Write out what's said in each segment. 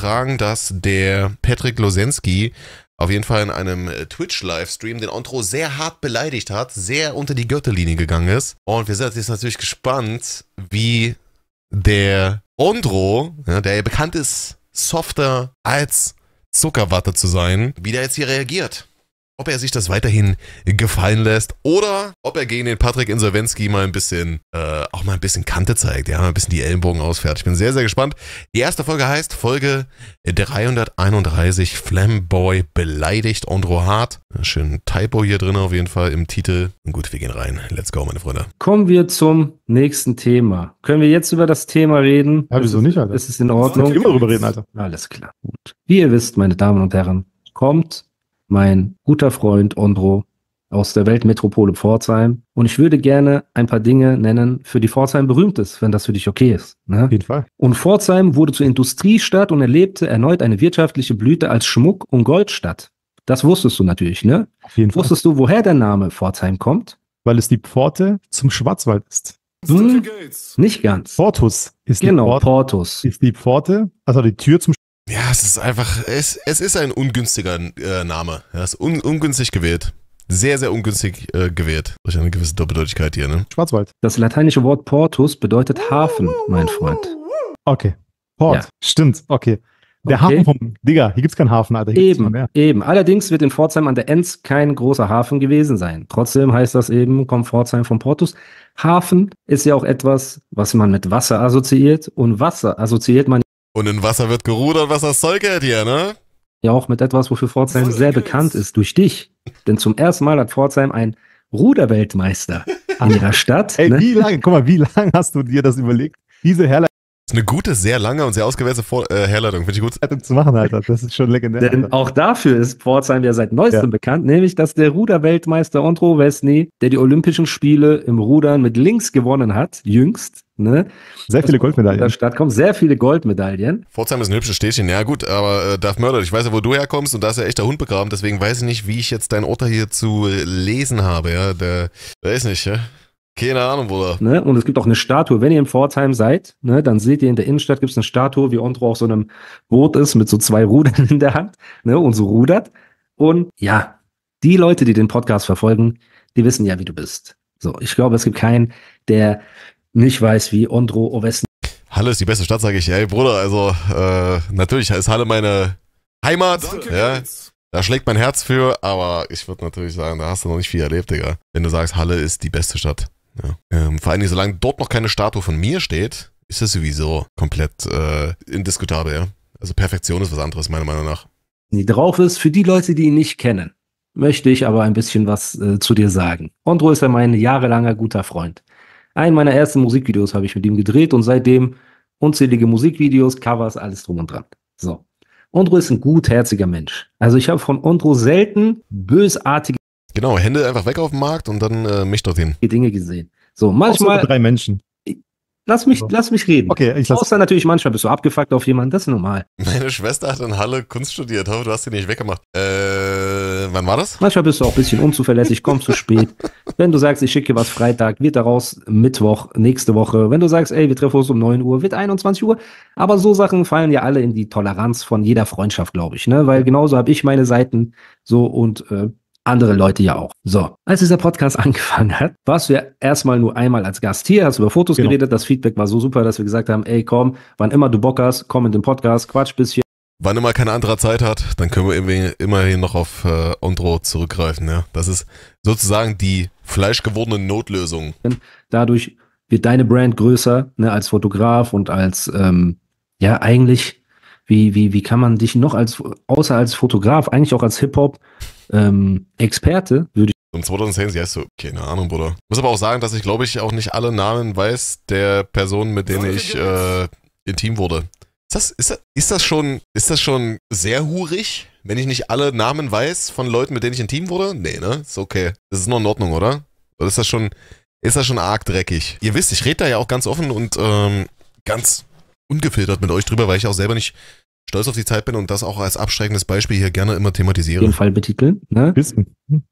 übertragen, dass der Patrick Losensky auf jeden Fall in einem äh, Twitch-Livestream den Ontro sehr hart beleidigt hat, sehr unter die Gürtellinie gegangen ist. Und wir sind jetzt natürlich gespannt, wie der Ondro, ja, der ja bekannt ist, softer als Zuckerwatte zu sein, wie der jetzt hier reagiert ob er sich das weiterhin gefallen lässt oder ob er gegen den Patrick Insolvenski mal ein bisschen, äh, auch mal ein bisschen Kante zeigt, ja, mal ein bisschen die Ellenbogen ausfährt. Ich bin sehr, sehr gespannt. Die erste Folge heißt Folge 331 Flamboy beleidigt Andro Hart. Schön Typo hier drin auf jeden Fall im Titel. Gut, wir gehen rein. Let's go, meine Freunde. Kommen wir zum nächsten Thema. Können wir jetzt über das Thema reden? Ja, wieso nicht, Alter? Ist es in Ordnung? Ich immer drüber reden, Alter. Alles klar, gut. Wie ihr wisst, meine Damen und Herren, kommt mein guter Freund Ondro aus der Weltmetropole Pforzheim. Und ich würde gerne ein paar Dinge nennen, für die Pforzheim berühmt ist, wenn das für dich okay ist. Ne? Auf jeden Fall. Und Pforzheim wurde zur Industriestadt und erlebte erneut eine wirtschaftliche Blüte als Schmuck- und Goldstadt. Das wusstest du natürlich, ne? Auf jeden Fall. Wusstest du, woher der Name Pforzheim kommt? Weil es die Pforte zum Schwarzwald ist. Hm, nicht ganz. Portus ist genau, die Genau, Portus. Ist die Pforte, also die Tür zum ja, es ist einfach, es, es ist ein ungünstiger äh, Name. Er ist un, ungünstig gewählt. Sehr, sehr ungünstig äh, gewählt. Durch eine gewisse Doppeldeutigkeit hier, ne? Schwarzwald. Das lateinische Wort Portus bedeutet Hafen, mein Freund. Okay. Port. Ja. Stimmt. Okay. Der okay. Hafen vom, Digga, hier gibt's keinen Hafen, Alter. eben, eben. Allerdings wird in Pforzheim an der Enz kein großer Hafen gewesen sein. Trotzdem heißt das eben, kommt Pforzheim vom Portus. Hafen ist ja auch etwas, was man mit Wasser assoziiert und Wasser assoziiert man und in Wasser wird gerudert, was das Zeug hält hier, ne? Ja, auch mit etwas, wofür Pforzheim sehr bekannt ist, durch dich. Denn zum ersten Mal hat Pforzheim einen Ruderweltmeister an ihrer Stadt. Ey, ne? wie lange, guck mal, wie lange hast du dir das überlegt? Diese Herleitung ist eine gute, sehr lange und sehr ausgewählte Vor äh, Herleitung. Finde ich gut. Herleitung zu machen, Alter. Das ist schon legendär. Denn auch dafür ist Pforzheim ja seit neuestem ja. bekannt, nämlich dass der Ruderweltmeister Andro Wesny, der die Olympischen Spiele im Rudern mit links gewonnen hat, jüngst, Ne? Sehr viele Goldmedaillen. Der Stadt kommt sehr viele Goldmedaillen. Pforzheim ist ein hübsches Städtchen. Ja gut, aber äh, Darth Mörder, ich weiß ja, wo du herkommst und da ist ja echter Hund begraben. Deswegen weiß ich nicht, wie ich jetzt dein Urteil hier zu lesen habe. Ja, der, weiß nicht. Ja? Keine Ahnung, Bruder. Ne? Und es gibt auch eine Statue. Wenn ihr in Pforzheim seid, ne, dann seht ihr in der Innenstadt gibt es eine Statue, wie Ondro auf so einem Boot ist, mit so zwei Rudern in der Hand ne, und so rudert. Und ja, die Leute, die den Podcast verfolgen, die wissen ja, wie du bist. So, ich glaube, es gibt keinen, der nicht weiß, wie Ondro Ovesten. Halle ist die beste Stadt, sage ich. Ey, Bruder, also äh, natürlich ist Halle meine Heimat. Danke, ja. Da schlägt mein Herz für, aber ich würde natürlich sagen, da hast du noch nicht viel erlebt, Digga. Wenn du sagst, Halle ist die beste Stadt. Ja. Ähm, vor allem, solange dort noch keine Statue von mir steht, ist das sowieso komplett äh, indiskutabel. Ja? Also Perfektion ist was anderes, meiner Meinung nach. Die drauf ist, für die Leute, die ihn nicht kennen, möchte ich aber ein bisschen was äh, zu dir sagen. Andro ist ja mein jahrelanger guter Freund. Ein meiner ersten Musikvideos habe ich mit ihm gedreht und seitdem unzählige Musikvideos, Covers, alles drum und dran. So. Andro ist ein gutherziger Mensch. Also ich habe von Andro selten bösartige Genau, Hände einfach weg auf den Markt und dann äh, mich dorthin. Die Dinge gesehen. So, manchmal. Außer drei Menschen. Lass mich, lass mich reden. Okay, ich lass Außer natürlich, manchmal bist du abgefuckt auf jemanden, das ist normal. Meine Schwester hat in Halle Kunst studiert. Hoffe, du hast sie nicht weggemacht. Äh, wann war das? Manchmal bist du auch ein bisschen unzuverlässig, kommst zu spät. Wenn du sagst, ich schicke was Freitag, wird daraus Mittwoch, nächste Woche. Wenn du sagst, ey, wir treffen uns um 9 Uhr, wird 21 Uhr. Aber so Sachen fallen ja alle in die Toleranz von jeder Freundschaft, glaube ich. Ne? Weil genauso habe ich meine Seiten so und äh, andere Leute ja auch. So, als dieser Podcast angefangen hat, warst du ja erstmal nur einmal als Gast hier, hast über Fotos genau. geredet, das Feedback war so super, dass wir gesagt haben, ey komm, wann immer du Bock hast, komm in den Podcast, quatsch hier. Wann immer keine andere Zeit hat, dann können wir immerhin noch auf äh, Ondro zurückgreifen. Ja? Das ist sozusagen die fleischgewordene Notlösung. Dadurch wird deine Brand größer, ne, als Fotograf und als, ähm, ja, eigentlich, wie, wie, wie kann man dich noch als, außer als Fotograf, eigentlich auch als Hip-Hop ähm, Experte, würde ich und 2010 heißt so, keine Ahnung, Bruder. Muss aber auch sagen, dass ich, glaube ich, auch nicht alle Namen weiß der Personen, mit denen ich äh, intim wurde. Ist das, ist, das, ist, das schon, ist das schon sehr hurig, wenn ich nicht alle Namen weiß von Leuten, mit denen ich intim wurde? Nee, ne? Ist okay. Das ist noch in Ordnung, oder? Oder ist das schon, ist das schon arg dreckig? Ihr wisst, ich rede da ja auch ganz offen und ähm, ganz ungefiltert mit euch drüber, weil ich auch selber nicht stolz auf die Zeit bin und das auch als abschreckendes Beispiel hier gerne immer thematisiere. Auf jeden Fall betiteln. Ne?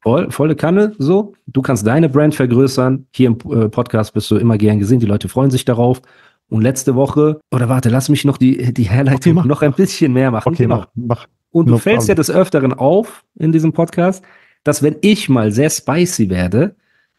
Voll, volle Kanne, so. Du kannst deine Brand vergrößern. Hier im äh, Podcast bist du immer gern gesehen. Die Leute freuen sich darauf. Und letzte Woche, oder warte, lass mich noch die, die Herleitung okay, noch ein bisschen mehr machen. Okay, genau. mach, mach. Und du no fällst problem. ja des Öfteren auf in diesem Podcast, dass wenn ich mal sehr spicy werde,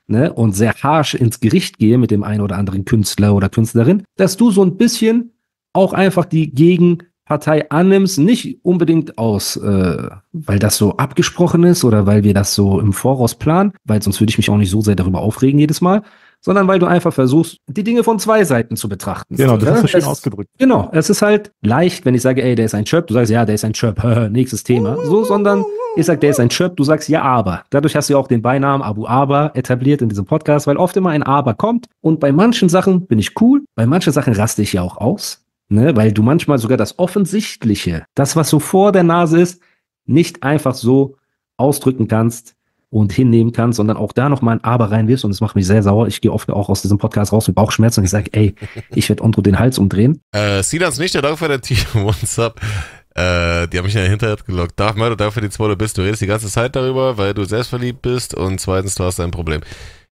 Ne, und sehr harsh ins Gericht gehe mit dem einen oder anderen Künstler oder Künstlerin, dass du so ein bisschen auch einfach die Gegen, Partei annimmst, nicht unbedingt aus, äh, weil das so abgesprochen ist oder weil wir das so im Voraus planen, weil sonst würde ich mich auch nicht so sehr darüber aufregen jedes Mal, sondern weil du einfach versuchst, die Dinge von zwei Seiten zu betrachten. Genau, das hast du schön es, ausgedrückt. Genau, es ist halt leicht, wenn ich sage, ey, der ist ein Chirp, du sagst, ja, der ist ein Chirp, nächstes Thema. So, sondern ich sage, der ist ein Chirp, du sagst, ja, aber. Dadurch hast du ja auch den Beinamen Abu Aber etabliert in diesem Podcast, weil oft immer ein Aber kommt und bei manchen Sachen bin ich cool, bei manchen Sachen raste ich ja auch aus. Ne? Weil du manchmal sogar das Offensichtliche, das, was so vor der Nase ist, nicht einfach so ausdrücken kannst und hinnehmen kannst, sondern auch da nochmal ein Aber reinwirfst und das macht mich sehr sauer. Ich gehe oft auch aus diesem Podcast raus mit Bauchschmerzen und ich sage, ey, ich werde Andro den Hals umdrehen. Äh, Sidans nicht, der Dank für den Team What's Äh, die haben mich in der Hinterhalt gelockt. Darf Mörder, dafür die Zwolle bist. Du redest die ganze Zeit darüber, weil du selbstverliebt bist und zweitens, du hast ein Problem.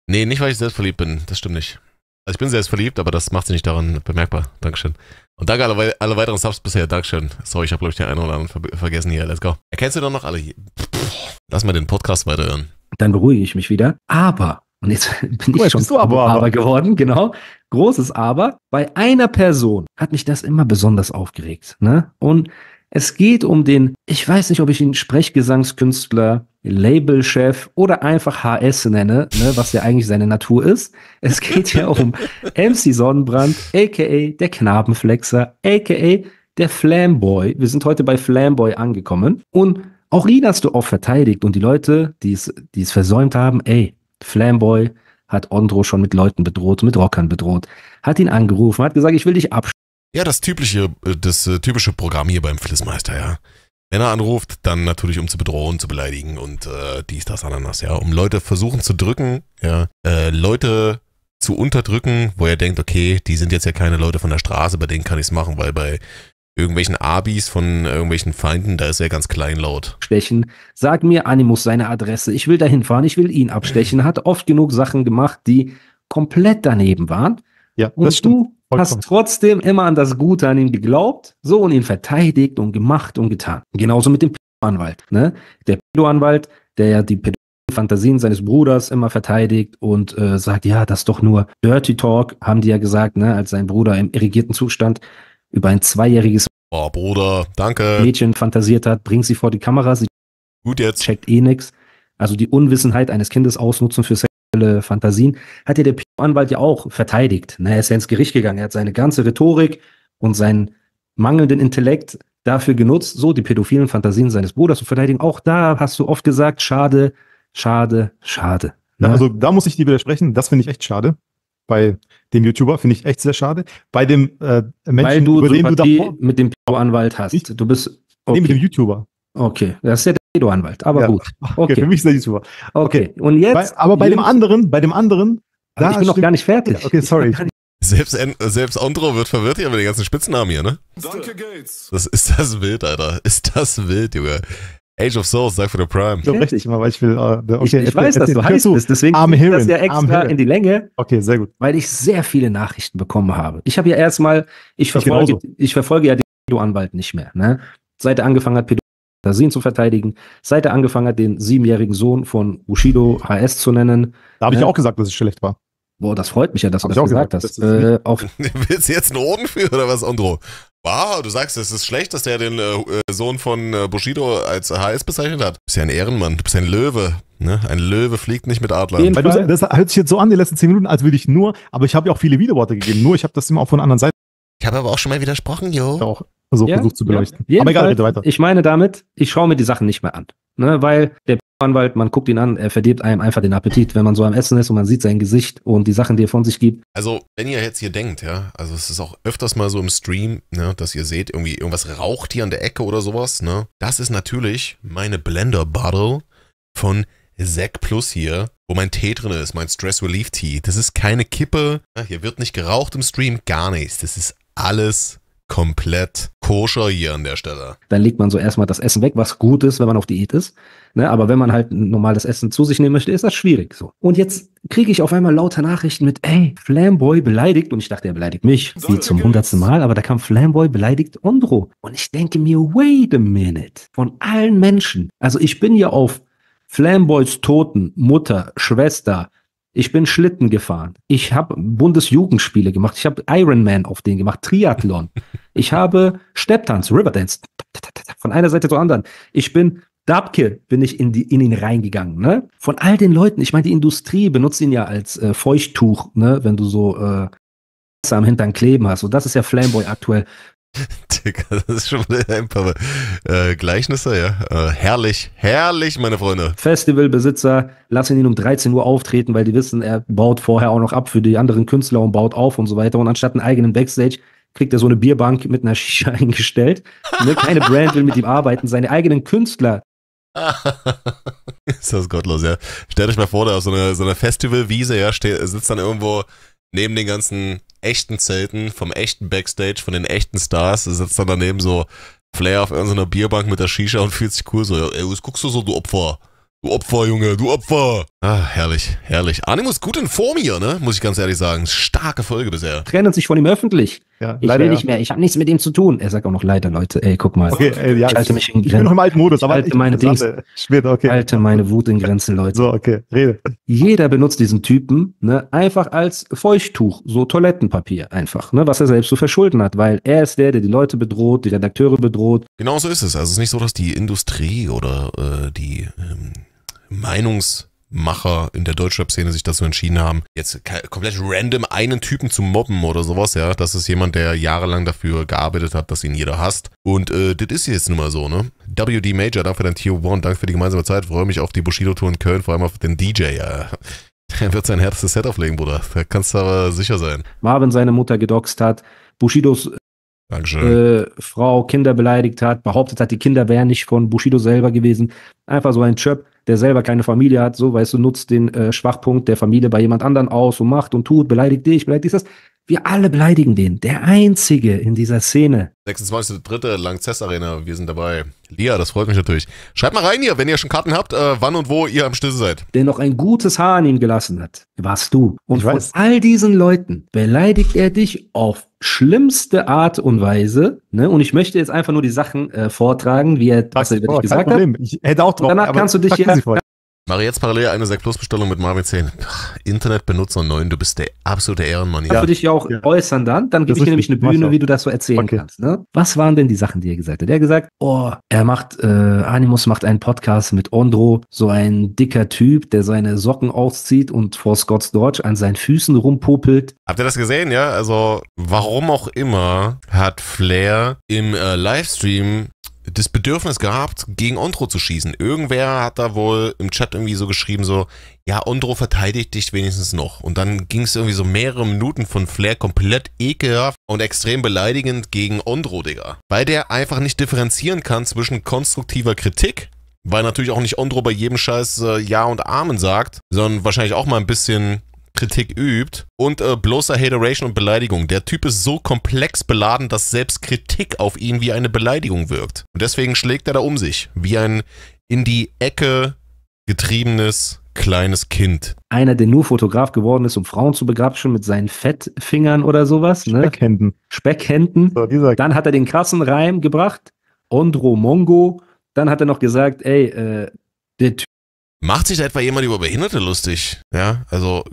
Nee, nicht, weil ich selbstverliebt bin. Das stimmt nicht. Also ich bin selbst verliebt, aber das macht sie nicht daran bemerkbar. Dankeschön. Und danke alle, alle weiteren Subs bisher. Dankeschön. Sorry, ich habe, glaube ich, den einen oder anderen ver vergessen hier. Let's go. Erkennst du doch noch alle hier? Pff, lass mal den Podcast weiterhören. Dann beruhige ich mich wieder. Aber, und jetzt bin Gut, ich schon du aber, aber geworden, genau. Großes Aber. Bei einer Person hat mich das immer besonders aufgeregt. Ne? Und es geht um den, ich weiß nicht, ob ich ihn Sprechgesangskünstler Labelchef oder einfach HS nenne, ne, was ja eigentlich seine Natur ist. Es geht ja um MC Sonnenbrand, aka der Knabenflexer, aka der Flamboy. Wir sind heute bei Flamboy angekommen. Und auch ihn hast du oft verteidigt. Und die Leute, die es, die es versäumt haben, ey, Flamboy hat Andro schon mit Leuten bedroht, mit Rockern bedroht, hat ihn angerufen, hat gesagt, ich will dich abschließen. Ja, das typische, das äh, typische Programm hier beim Flissmeister, ja wenn er anruft, dann natürlich um zu bedrohen, zu beleidigen und äh, dies, das, ananas, ja, um Leute versuchen zu drücken, ja, äh, Leute zu unterdrücken, wo er denkt, okay, die sind jetzt ja keine Leute von der Straße, bei denen kann ich es machen, weil bei irgendwelchen Abis von irgendwelchen Feinden, da ist er ganz kleinlaut. Stechen. Sag mir Animus seine Adresse. Ich will dahin fahren, ich will ihn abstechen. Hat oft genug Sachen gemacht, die komplett daneben waren. Ja, und das stimmt. du hast trotzdem immer an das Gute an ihn geglaubt, so und ihn verteidigt und gemacht und getan. Genauso mit dem pedo Ne? Der pedo der ja die Pedo Fantasien seines Bruders immer verteidigt und äh, sagt, ja, das ist doch nur Dirty Talk, haben die ja gesagt, ne, als sein Bruder im irrigierten Zustand über ein zweijähriges oh, Bruder, danke. Mädchen fantasiert hat, bringt sie vor die Kamera, sie Gut jetzt. checkt eh nix. Also die Unwissenheit eines Kindes ausnutzen für Sex Fantasien, hat ja der Anwalt ja auch verteidigt. Ne? Er ist ja ins Gericht gegangen. Er hat seine ganze Rhetorik und seinen mangelnden Intellekt dafür genutzt, so die pädophilen Fantasien seines Bruders zu verteidigen. Auch da hast du oft gesagt, schade, schade, schade. Ne? Also da muss ich dir widersprechen. Das finde ich echt schade. Bei dem YouTuber finde ich echt sehr schade. Bei dem äh, Menschen, Weil du über Sympathie den du davor mit dem Anwalt hast. Ich, du bist okay. nee, mit dem YouTuber. Okay, das ist ja der Anwalt, aber ja. gut. Okay. okay. Für mich ist das nicht super. Okay. okay. Und jetzt. Bei, aber bei dem anderen, bei dem anderen. Da ich bin noch gar nicht fertig. Okay, sorry. Selbst, selbst Andro wird verwirrt hier mit den ganzen Spitznamen hier, ne? Danke, Gates. Das ist das wild, Alter. Ist das wild, Junge. Age of Souls, sag für the Prime. Ich recht, immer, weil ich will. Uh, okay, ich, ich weiß, dass du heißt es. deswegen I'm hearing, das ja extra in die Länge. Okay, sehr gut. Weil ich sehr viele Nachrichten bekommen habe. Ich habe ja erstmal, ich verfolge, ich, ich verfolge ja den pedo Anwalt nicht mehr, ne? Seit er angefangen hat, Pedo ihn zu verteidigen, seit er angefangen hat, den siebenjährigen Sohn von Bushido HS zu nennen. Da habe ich äh, auch gesagt, dass es schlecht war. Boah, das freut mich ja, dass du das gesagt, gesagt, hast. Das äh, Willst du jetzt einen Ohren für oder was, Andro? Wow, du sagst, es ist schlecht, dass der den äh, äh, Sohn von äh, Bushido als HS bezeichnet hat. Du bist ja ein Ehrenmann, du bist ein Löwe. Ne? Ein Löwe fliegt nicht mit Adlern. Weil du, das hört sich jetzt so an, die letzten zehn Minuten, als würde ich nur, aber ich habe ja auch viele Widerworte gegeben, nur ich habe das immer auch von anderen Seiten. Ich habe aber auch schon mal widersprochen, Jo. Doch versucht, ja, versucht zu beleuchten. Ja. Aber egal, bitte weiter. Ich meine damit, ich schaue mir die Sachen nicht mehr an. Ne? Weil der Anwalt, man guckt ihn an, er verdirbt einem einfach den Appetit, wenn man so am Essen ist und man sieht sein Gesicht und die Sachen, die er von sich gibt. Also, wenn ihr jetzt hier denkt, ja, also es ist auch öfters mal so im Stream, ne, dass ihr seht, irgendwie irgendwas raucht hier an der Ecke oder sowas, ne? Das ist natürlich meine Blender Bottle von Zack Plus hier, wo mein Tee drin ist, mein Stress Relief Tee. Das ist keine Kippe, hier wird nicht geraucht im Stream, gar nichts. Das ist alles komplett koscher hier an der Stelle. Dann legt man so erstmal das Essen weg, was gut ist, wenn man auf Diät ist. Ne? Aber wenn man halt normales Essen zu sich nehmen möchte, ist das schwierig so. Und jetzt kriege ich auf einmal lauter Nachrichten mit, ey, Flamboy beleidigt. Und ich dachte, er beleidigt mich, wie zum hundertsten Mal. Aber da kam Flamboy beleidigt Ondro. Und ich denke mir, wait a minute, von allen Menschen. Also ich bin ja auf Flamboys Toten, Mutter, Schwester, ich bin Schlitten gefahren. Ich habe Bundesjugendspiele gemacht. Ich habe Ironman auf den gemacht, Triathlon. Ich habe Stepptanz, Riverdance, von einer Seite zur anderen. Ich bin Dabke bin ich in, die, in ihn reingegangen, ne? Von all den Leuten, ich meine, die Industrie benutzt ihn ja als äh, Feuchttuch, ne? Wenn du so äh, am Hintern kleben hast. Und das ist ja Flamboy aktuell. Digga, das ist schon ein paar äh, Gleichnisse, ja. Äh, herrlich, herrlich, meine Freunde. Festivalbesitzer lassen ihn um 13 Uhr auftreten, weil die wissen, er baut vorher auch noch ab für die anderen Künstler und baut auf und so weiter. Und anstatt einen eigenen Backstage kriegt er so eine Bierbank mit einer Shisha eingestellt. Ne? Keine Brand will mit ihm arbeiten, seine eigenen Künstler. ist das gottlos, ja. Stellt euch mal vor, da auf so einer so eine Festivalwiese, ja, steht, sitzt dann irgendwo neben den ganzen echten Zelten, vom echten Backstage, von den echten Stars, sitzt dann daneben so Flair auf irgendeiner Bierbank mit der Shisha und fühlt sich cool so, ey, was guckst du so, du Opfer? Du Opfer, Junge, du Opfer. Ah, herrlich, herrlich. Animus gut in Form hier, ne? Muss ich ganz ehrlich sagen. Starke Folge bisher. Trennen sich von ihm öffentlich. Ja, ich leider, will nicht mehr, ich habe nichts mit ihm zu tun. Er sagt auch noch leider, Leute, ey, guck mal. Okay, ey, äh, ja, ich halte mich in Grenzen. Ich bin noch im alten Modus, aber halte ich, meine Dings, Sache. okay. halte meine Wut in Grenzen, Leute. So, okay, rede. Jeder benutzt diesen Typen ne, einfach als Feuchttuch, so Toilettenpapier einfach, ne, was er selbst zu verschulden hat, weil er ist der, der die Leute bedroht, die Redakteure bedroht. Genau so ist es. Also es ist nicht so, dass die Industrie oder äh, die ähm, Meinungs- Macher in der Deutschrap-Szene sich dazu entschieden haben, jetzt komplett random einen Typen zu mobben oder sowas, ja. Das ist jemand, der jahrelang dafür gearbeitet hat, dass ihn jeder hasst. Und äh, das ist jetzt nun mal so, ne? WD Major, danke für dein Tier One, danke für die gemeinsame Zeit, freue mich auf die Bushido-Tour in Köln, vor allem auf den DJ, ja. Er wird sein härtestes Set auflegen, Bruder. Da kannst du aber sicher sein. Marvin seine Mutter gedoxt hat, Bushidos äh, Frau Kinder beleidigt hat, behauptet hat, die Kinder wären nicht von Bushido selber gewesen. Einfach so ein Chöp der selber keine Familie hat, so, weißt du, nutzt den äh, Schwachpunkt der Familie bei jemand anderen aus und macht und tut, beleidigt dich, beleidigt dich das. Wir alle beleidigen den. Der Einzige in dieser Szene. 26.3. Langzess Arena, wir sind dabei. Lia, das freut mich natürlich. Schreibt mal rein hier, wenn ihr schon Karten habt, äh, wann und wo ihr am Schlüssel seid. Der noch ein gutes Haar an ihm gelassen hat, warst du. Und ich von weiß. all diesen Leuten beleidigt er dich auf schlimmste Art und Weise. Ne? Und ich möchte jetzt einfach nur die Sachen äh, vortragen, wie er, das er gesagt hat. Ich hätte auch drauf. Und danach kannst du dich hier... Mache jetzt parallel eine 6 Plus Bestellung mit Marvin 10. Internetbenutzer 9, du bist der absolute Ehrenmann. Ja. Da würde ich ja auch ja. äußern dann. Dann gebe ich dir nämlich eine Bühne, wie du das so erzählen okay. kannst. Ne? Was waren denn die Sachen, die er gesagt hat? Er hat gesagt, oh, er macht, äh, Animus macht einen Podcast mit Ondro, so ein dicker Typ, der seine Socken auszieht und vor Scott's Dodge an seinen Füßen rumpopelt. Habt ihr das gesehen, ja? Also, warum auch immer hat Flair im äh, Livestream das Bedürfnis gehabt, gegen Ondro zu schießen. Irgendwer hat da wohl im Chat irgendwie so geschrieben, so, ja, Ondro verteidigt dich wenigstens noch. Und dann ging es irgendwie so mehrere Minuten von Flair komplett ekelhaft und extrem beleidigend gegen Ondro, Digga. Weil der einfach nicht differenzieren kann zwischen konstruktiver Kritik, weil natürlich auch nicht Ondro bei jedem Scheiß äh, Ja und Amen sagt, sondern wahrscheinlich auch mal ein bisschen Kritik übt und äh, bloßer Hateration und Beleidigung. Der Typ ist so komplex beladen, dass selbst Kritik auf ihn wie eine Beleidigung wirkt. Und deswegen schlägt er da um sich, wie ein in die Ecke getriebenes kleines Kind. Einer, der nur Fotograf geworden ist, um Frauen zu begrapschen mit seinen Fettfingern oder sowas. Ne? Speckhänden. Speckhänden. So, Dann hat er den krassen Reim gebracht. Ondro Mongo. Dann hat er noch gesagt, ey, äh, der Typ. Macht sich da etwa jemand über Behinderte lustig? Ja, also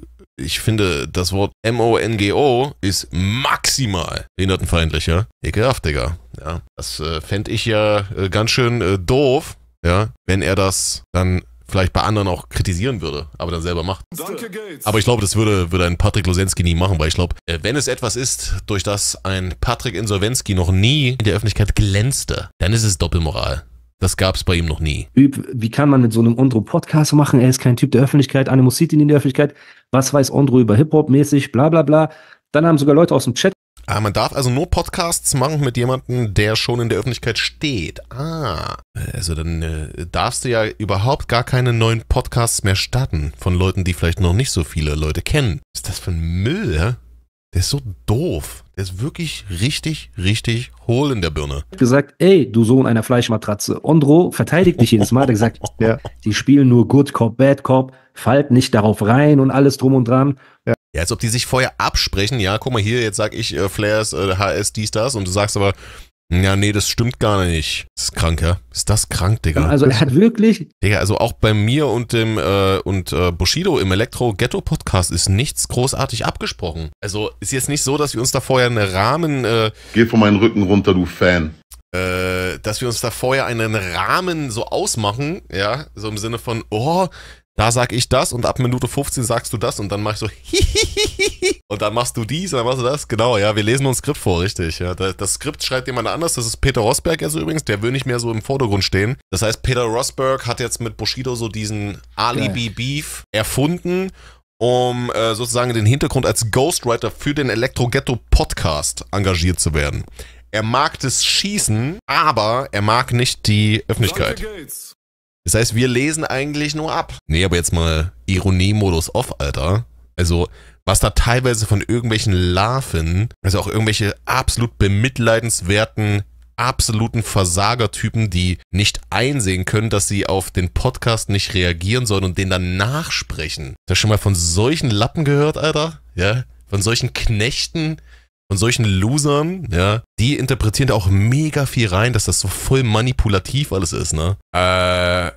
ich finde, das Wort M-O-N-G-O ist maximal behindertenfeindlich, ja? Ekelhaft, Digga. Ja, das äh, fände ich ja äh, ganz schön äh, doof, ja, wenn er das dann vielleicht bei anderen auch kritisieren würde, aber dann selber macht. Danke, Gates. Aber ich glaube, das würde, würde ein Patrick Losensky nie machen, weil ich glaube, äh, wenn es etwas ist, durch das ein Patrick Insolvensky noch nie in der Öffentlichkeit glänzte, dann ist es Doppelmoral. Das gab's bei ihm noch nie. Wie, wie kann man mit so einem Undro Podcast machen? Er ist kein Typ der Öffentlichkeit, Animosität in der Öffentlichkeit was weiß Andrew über Hip-Hop mäßig, bla bla bla. Dann haben sogar Leute aus dem Chat. Ah, man darf also nur Podcasts machen mit jemandem, der schon in der Öffentlichkeit steht. Ah, also dann äh, darfst du ja überhaupt gar keine neuen Podcasts mehr starten von Leuten, die vielleicht noch nicht so viele Leute kennen. Ist das für ein Müll, hä? Der ist so doof. Der ist wirklich richtig, richtig hohl in der Birne. Er hat Gesagt, ey, du Sohn einer Fleischmatratze. Ondro verteidigt dich jedes Mal. Er hat gesagt, ja. die spielen nur Good Cop, Bad Cop, fallt nicht darauf rein und alles drum und dran. Ja. ja als ob die sich vorher absprechen. Ja, guck mal hier, jetzt sag ich äh, Flares, äh, HS, dies, das. Und du sagst aber, ja, nee, das stimmt gar nicht. Das ist krank, ja? Ist das krank, Digga? Also er hat wirklich. Digga, also auch bei mir und dem äh, und äh, Bushido im Elektro-Ghetto-Podcast ist nichts großartig abgesprochen. Also ist jetzt nicht so, dass wir uns da vorher einen Rahmen. Äh, Geh von meinem Rücken runter, du Fan. Äh, dass wir uns da vorher einen Rahmen so ausmachen, ja, so im Sinne von, oh, da sag ich das und ab Minute 15 sagst du das und dann mach ich so hihihihi und dann machst du dies und dann machst du das. Genau, ja, wir lesen uns Skript vor, richtig. Ja. Das Skript schreibt jemand anders, das ist Peter Rosberg also übrigens, der will nicht mehr so im Vordergrund stehen. Das heißt, Peter Rosberg hat jetzt mit Bushido so diesen Alibi-Beef erfunden um äh, sozusagen den Hintergrund als Ghostwriter für den Elektro-Ghetto-Podcast engagiert zu werden. Er mag das Schießen, aber er mag nicht die Öffentlichkeit. Das heißt, wir lesen eigentlich nur ab. Nee, aber jetzt mal Ironie-Modus off, Alter. Also, was da teilweise von irgendwelchen Larven, also auch irgendwelche absolut bemitleidenswerten, absoluten Versagertypen, die nicht einsehen können, dass sie auf den Podcast nicht reagieren sollen und den dann nachsprechen. Hast du schon mal von solchen Lappen gehört, Alter? Ja? Von solchen Knechten, und solchen Losern, ja, die interpretieren da auch mega viel rein, dass das so voll manipulativ alles ist, ne? Äh,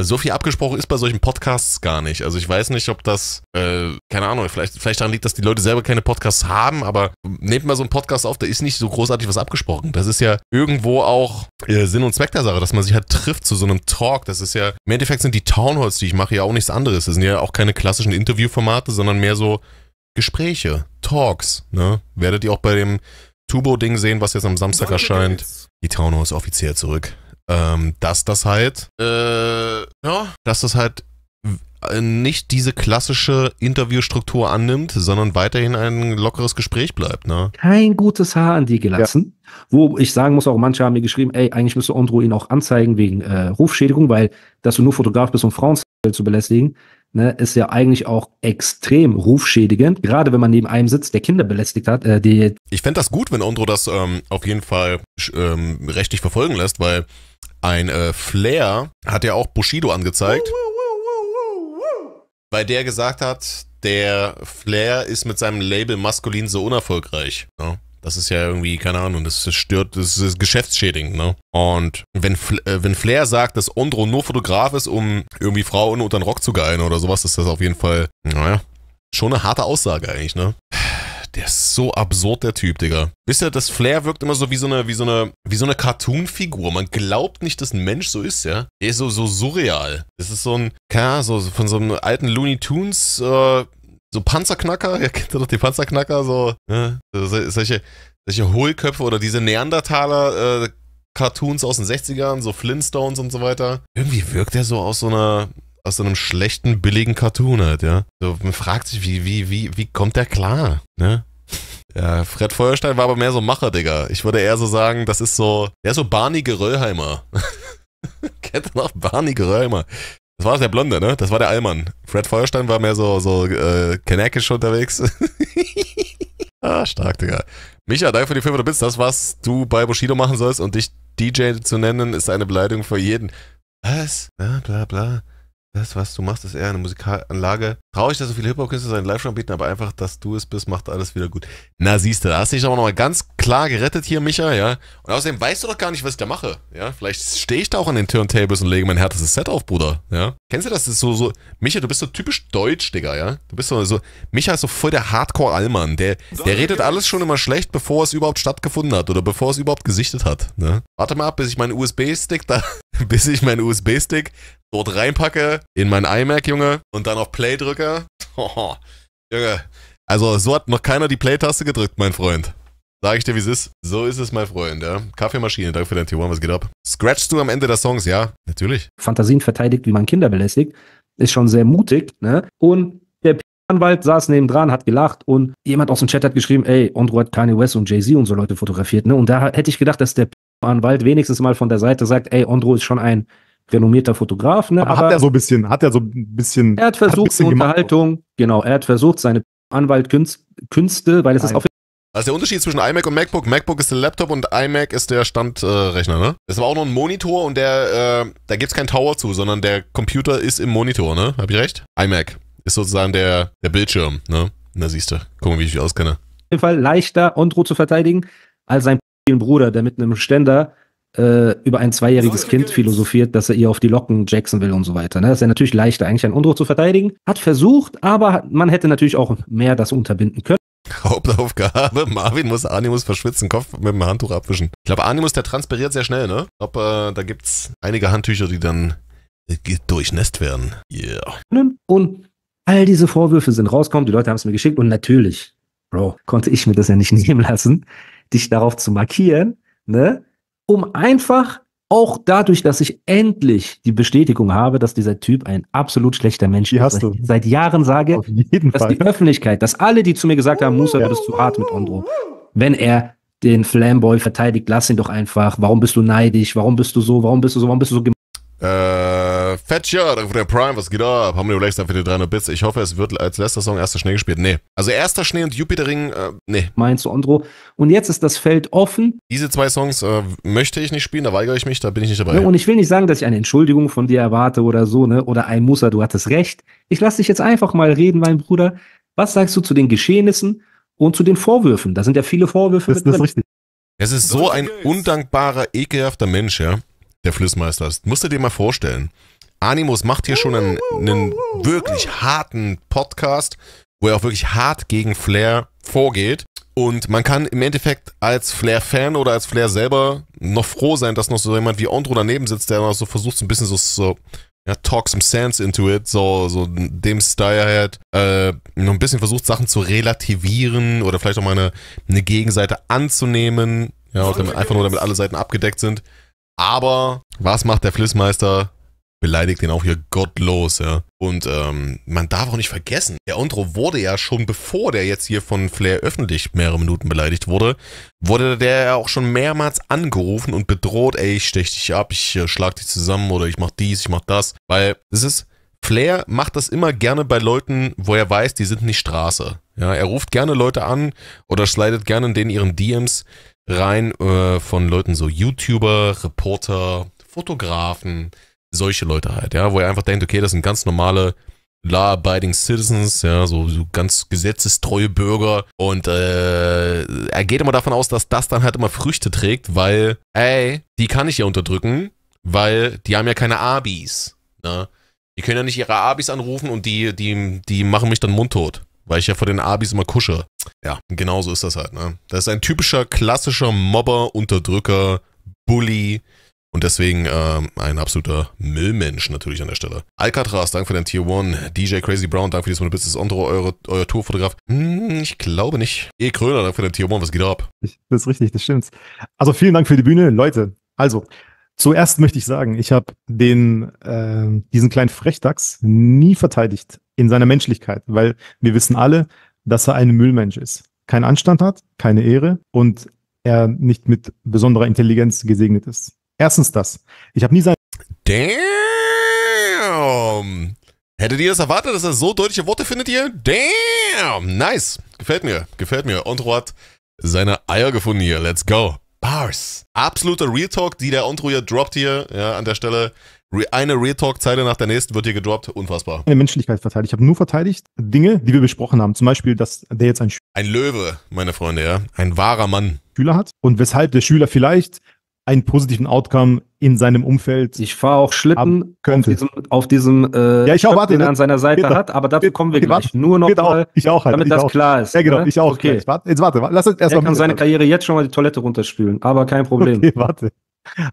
so viel abgesprochen ist bei solchen Podcasts gar nicht. Also ich weiß nicht, ob das, äh, keine Ahnung, vielleicht, vielleicht daran liegt, dass die Leute selber keine Podcasts haben, aber nehmt mal so einen Podcast auf, da ist nicht so großartig was abgesprochen. Das ist ja irgendwo auch äh, Sinn und Zweck der Sache, dass man sich halt trifft zu so einem Talk. Das ist ja, im Endeffekt sind die Townhalls, die ich mache, ja auch nichts anderes. Das sind ja auch keine klassischen Interviewformate, sondern mehr so Gespräche. Talks. Ne? Werdet ihr auch bei dem Tubo-Ding sehen, was jetzt am Samstag erscheint. Die Taunus ist offiziell zurück. Ähm, dass das halt, äh, ja, dass das halt nicht diese klassische Interviewstruktur annimmt, sondern weiterhin ein lockeres Gespräch bleibt. Ne? Kein gutes Haar an die gelassen. Ja. Wo ich sagen muss, auch manche haben mir geschrieben, ey, eigentlich müsste Andro ihn auch anzeigen wegen äh, Rufschädigung, weil dass du nur Fotograf bist, um Frauen zu belästigen, ne, ist ja eigentlich auch extrem rufschädigend, gerade wenn man neben einem sitzt, der Kinder belästigt hat. Äh, die ich fände das gut, wenn Ondro das ähm, auf jeden Fall ähm, rechtlich verfolgen lässt, weil ein äh, Flair hat ja auch Bushido angezeigt, weil der gesagt hat, der Flair ist mit seinem Label Maskulin so unerfolgreich. Ja. Das ist ja irgendwie, keine Ahnung, das stört, das ist geschäftsschädigend, ne? Und wenn, äh, wenn Flair sagt, dass Ondro nur Fotograf ist, um irgendwie Frauen unter den Rock zu geilen oder sowas, ist das auf jeden Fall, naja, schon eine harte Aussage eigentlich, ne? Der ist so absurd, der Typ, Digga. Wisst ihr, das Flair wirkt immer so wie so eine, wie so eine, wie so eine Cartoon-Figur. Man glaubt nicht, dass ein Mensch so ist, ja. Er ist so, so surreal. Das ist so ein, keine Ahnung, so von so einem alten Looney Tunes, äh, so Panzerknacker, ja, kennt ihr doch die Panzerknacker, so, ne? solche, solche Hohlköpfe oder diese Neandertaler äh, Cartoons aus den 60ern, so Flintstones und so weiter. Irgendwie wirkt er so aus so einer aus so einem schlechten, billigen Cartoon halt, ja. So, man fragt sich, wie, wie, wie, wie kommt der klar, ne? Ja, Fred Feuerstein war aber mehr so Macher, Digga. Ich würde eher so sagen, das ist so, der ist so Barney Geröllheimer. Kennt ihr noch Barney Geröllheimer? Das war der Blonde, ne? Das war der Allmann. Fred Feuerstein war mehr so, so äh, kanäkisch unterwegs. ah, stark, Digga. Micha, danke für die du bist. Das, was du bei Bushido machen sollst und dich DJ zu nennen, ist eine Beleidigung für jeden. Was? Bla, bla, bla. Das, was du machst, ist eher eine Musikalanlage. Traurig, dass so viele Hip-Hop-Künstler seinen Live-Show bieten, aber einfach, dass du es bist, macht alles wieder gut. Na, siehst du, da hast du dich aber nochmal ganz klar gerettet hier, Micha, ja. Und außerdem weißt du doch gar nicht, was ich da mache, ja. Vielleicht stehe ich da auch an den Turntables und lege mein härtestes Set auf, Bruder, ja. Kennst du das? Das ist so, so, Micha, du bist so typisch deutsch, Digga, ja. Du bist so, so Micha ist so voll der Hardcore-Allmann. Der, der redet alles schon immer schlecht, bevor es überhaupt stattgefunden hat oder bevor es überhaupt gesichtet hat, ne. Warte mal ab, bis ich meinen USB-Stick da, bis ich meinen USB-Stick dort reinpacke, in mein iMac, Junge, und dann auf Play drücke. Junge, also so hat noch keiner die Play-Taste gedrückt, mein Freund. Sag ich dir, wie es ist. So ist es, mein Freund, ja. Kaffeemaschine, danke für dein T1, was geht ab? Scratchst du am Ende des Songs, ja? Natürlich. Fantasien verteidigt, wie man Kinder belästigt, ist schon sehr mutig, ne? Und der P Anwalt saß nebendran, hat gelacht und jemand aus dem Chat hat geschrieben, ey, Andrew hat Kanye West und Jay-Z und so Leute fotografiert, ne? Und da hätte ich gedacht, dass der P Anwalt wenigstens mal von der Seite sagt, ey, Andro ist schon ein renommierter Fotograf. Ne? Aber, aber hat er so ein bisschen, hat er so ein bisschen. Er hat versucht, hat Unterhaltung, gemacht. genau, er hat versucht, seine Anwaltkünste, weil es Nein. ist auf also der Unterschied zwischen iMac und MacBook. MacBook ist der Laptop und iMac ist der Standrechner, äh, ne? Das war auch noch ein Monitor und der, äh, da es keinen Tower zu, sondern der Computer ist im Monitor, ne? Hab ich recht? iMac ist sozusagen der, der Bildschirm, ne? Na siehst du, guck mal, wie ich mich auskenne. Auf jeden Fall leichter, Andro zu verteidigen, als sein Bruder, der mit einem Ständer äh, über ein zweijähriges Kind philosophiert, dass er ihr auf die Locken jackson will und so weiter. Ne? Das ist ja natürlich leichter, eigentlich einen Unruh zu verteidigen. Hat versucht, aber man hätte natürlich auch mehr das unterbinden können. Hauptaufgabe, Marvin muss Animus verschwitzen, Kopf mit dem Handtuch abwischen. Ich glaube, Animus, der transpiriert sehr schnell, ne? Ich glaube, äh, da es einige Handtücher, die dann äh, durchnässt werden. Yeah. Und all diese Vorwürfe sind rausgekommen, die Leute haben es mir geschickt und natürlich, Bro, konnte ich mir das ja nicht nehmen lassen, dich darauf zu markieren, ne? um einfach auch dadurch, dass ich endlich die Bestätigung habe, dass dieser Typ ein absolut schlechter Mensch die ist. Hast du. Ich seit Jahren sage, Auf jeden dass Fall. die Öffentlichkeit, dass alle, die zu mir gesagt haben, Musa, ja. du bist zu hart mit Andro, wenn er den Flamboy verteidigt, lass ihn doch einfach. Warum bist du neidisch? Warum bist du so? Warum bist du so? Warum bist du so? Äh. Äh, Fetcher, danke für den Prime, was geht ab? Haben wir Lex, für die 300 Bits. Ich hoffe, es wird als letzter Song erster Schnee gespielt. Nee. Also erster Schnee und Jupiterring, äh, nee. Meinst du, Andro? Und jetzt ist das Feld offen. Diese zwei Songs äh, möchte ich nicht spielen, da weigere ich mich, da bin ich nicht dabei. Ja, und ich will nicht sagen, dass ich eine Entschuldigung von dir erwarte oder so, ne? Oder ein Musser, du hattest recht. Ich lasse dich jetzt einfach mal reden, mein Bruder. Was sagst du zu den Geschehnissen und zu den Vorwürfen? Da sind ja viele Vorwürfe das, mit das drin. Es ist so ein undankbarer, ekelhafter Mensch, ja der Flüssmeister ist. Musst du dir mal vorstellen. Animus macht hier schon einen, einen wirklich harten Podcast, wo er auch wirklich hart gegen Flair vorgeht. Und man kann im Endeffekt als Flair-Fan oder als Flair selber noch froh sein, dass noch so jemand wie Andro daneben sitzt, der noch so versucht, so ein bisschen so, so ja, talk some sense into it, so, so dem Style halt, äh, noch ein bisschen versucht, Sachen zu relativieren oder vielleicht auch mal eine, eine Gegenseite anzunehmen, ja, damit, einfach nur damit alle Seiten abgedeckt sind. Aber was macht der Flissmeister? beleidigt den auch hier gottlos, ja. Und ähm, man darf auch nicht vergessen, der Ondro wurde ja schon, bevor der jetzt hier von Flair öffentlich mehrere Minuten beleidigt wurde, wurde der ja auch schon mehrmals angerufen und bedroht, ey, ich stech dich ab, ich äh, schlag dich zusammen oder ich mach dies, ich mach das. Weil es ist, Flair macht das immer gerne bei Leuten, wo er weiß, die sind nicht Straße. Ja, er ruft gerne Leute an oder slidet gerne in denen ihren DMs rein äh, von Leuten so YouTuber, Reporter, Fotografen, solche Leute halt, ja, wo ihr einfach denkt, okay, das sind ganz normale law-abiding citizens, ja, so, so, ganz gesetzestreue Bürger und äh, er geht immer davon aus, dass das dann halt immer Früchte trägt, weil, ey, die kann ich ja unterdrücken, weil die haben ja keine Abis, ne? Die können ja nicht ihre Abis anrufen und die, die, die machen mich dann mundtot, weil ich ja vor den Abis immer kusche. Ja, genau so ist das halt, ne? Das ist ein typischer, klassischer Mobber, Unterdrücker, Bully, und deswegen ähm, ein absoluter Müllmensch natürlich an der Stelle. Alcatraz, danke für dein Tier 1. DJ Crazy Brown, danke für dieses Das Andro, eure, euer Tourfotograf. Hm, ich glaube nicht. E. Kröner, danke für dein Tier 1, was geht ab? Ich, das ist richtig, das stimmt. Also vielen Dank für die Bühne, Leute. Also, zuerst möchte ich sagen, ich habe den, äh, diesen kleinen Frechdachs nie verteidigt in seiner Menschlichkeit, weil wir wissen alle, dass er ein Müllmensch ist. Kein Anstand hat, keine Ehre und er nicht mit besonderer Intelligenz gesegnet ist. Erstens das. Ich habe nie sein. Damn! Hättet ihr das erwartet, dass er so deutliche Worte findet ihr? Damn! Nice! Gefällt mir, gefällt mir. Ontro hat seine Eier gefunden hier. Let's go. Bars. Absoluter Real Talk, die der Ontro hier droppt hier, ja, an der Stelle. Eine Real Talk-Zeile nach der nächsten wird hier gedroppt. Unfassbar. Eine Menschlichkeit verteidigt. Ich habe nur verteidigt Dinge, die wir besprochen haben. Zum Beispiel, dass der jetzt ein Schüler. Ein Löwe, meine Freunde, ja. Ein wahrer Mann. Schüler hat und weshalb der Schüler vielleicht einen positiven Outcome in seinem Umfeld. Ich fahre auch Schlitten auf diesem, auf diesem äh, ja, ich auch, warte, den er an ne? seiner Seite Peter, hat, aber dazu kommen wir gleich. Warte, Nur noch Peter mal, ich auch, halt, damit ich das auch. klar ist. Ja, genau, oder? Ne? ich auch. Okay. Ich warte, jetzt warte, lass uns erstmal. Er kann seine Karriere jetzt schon mal die Toilette runterspülen, aber kein Problem. Okay, warte.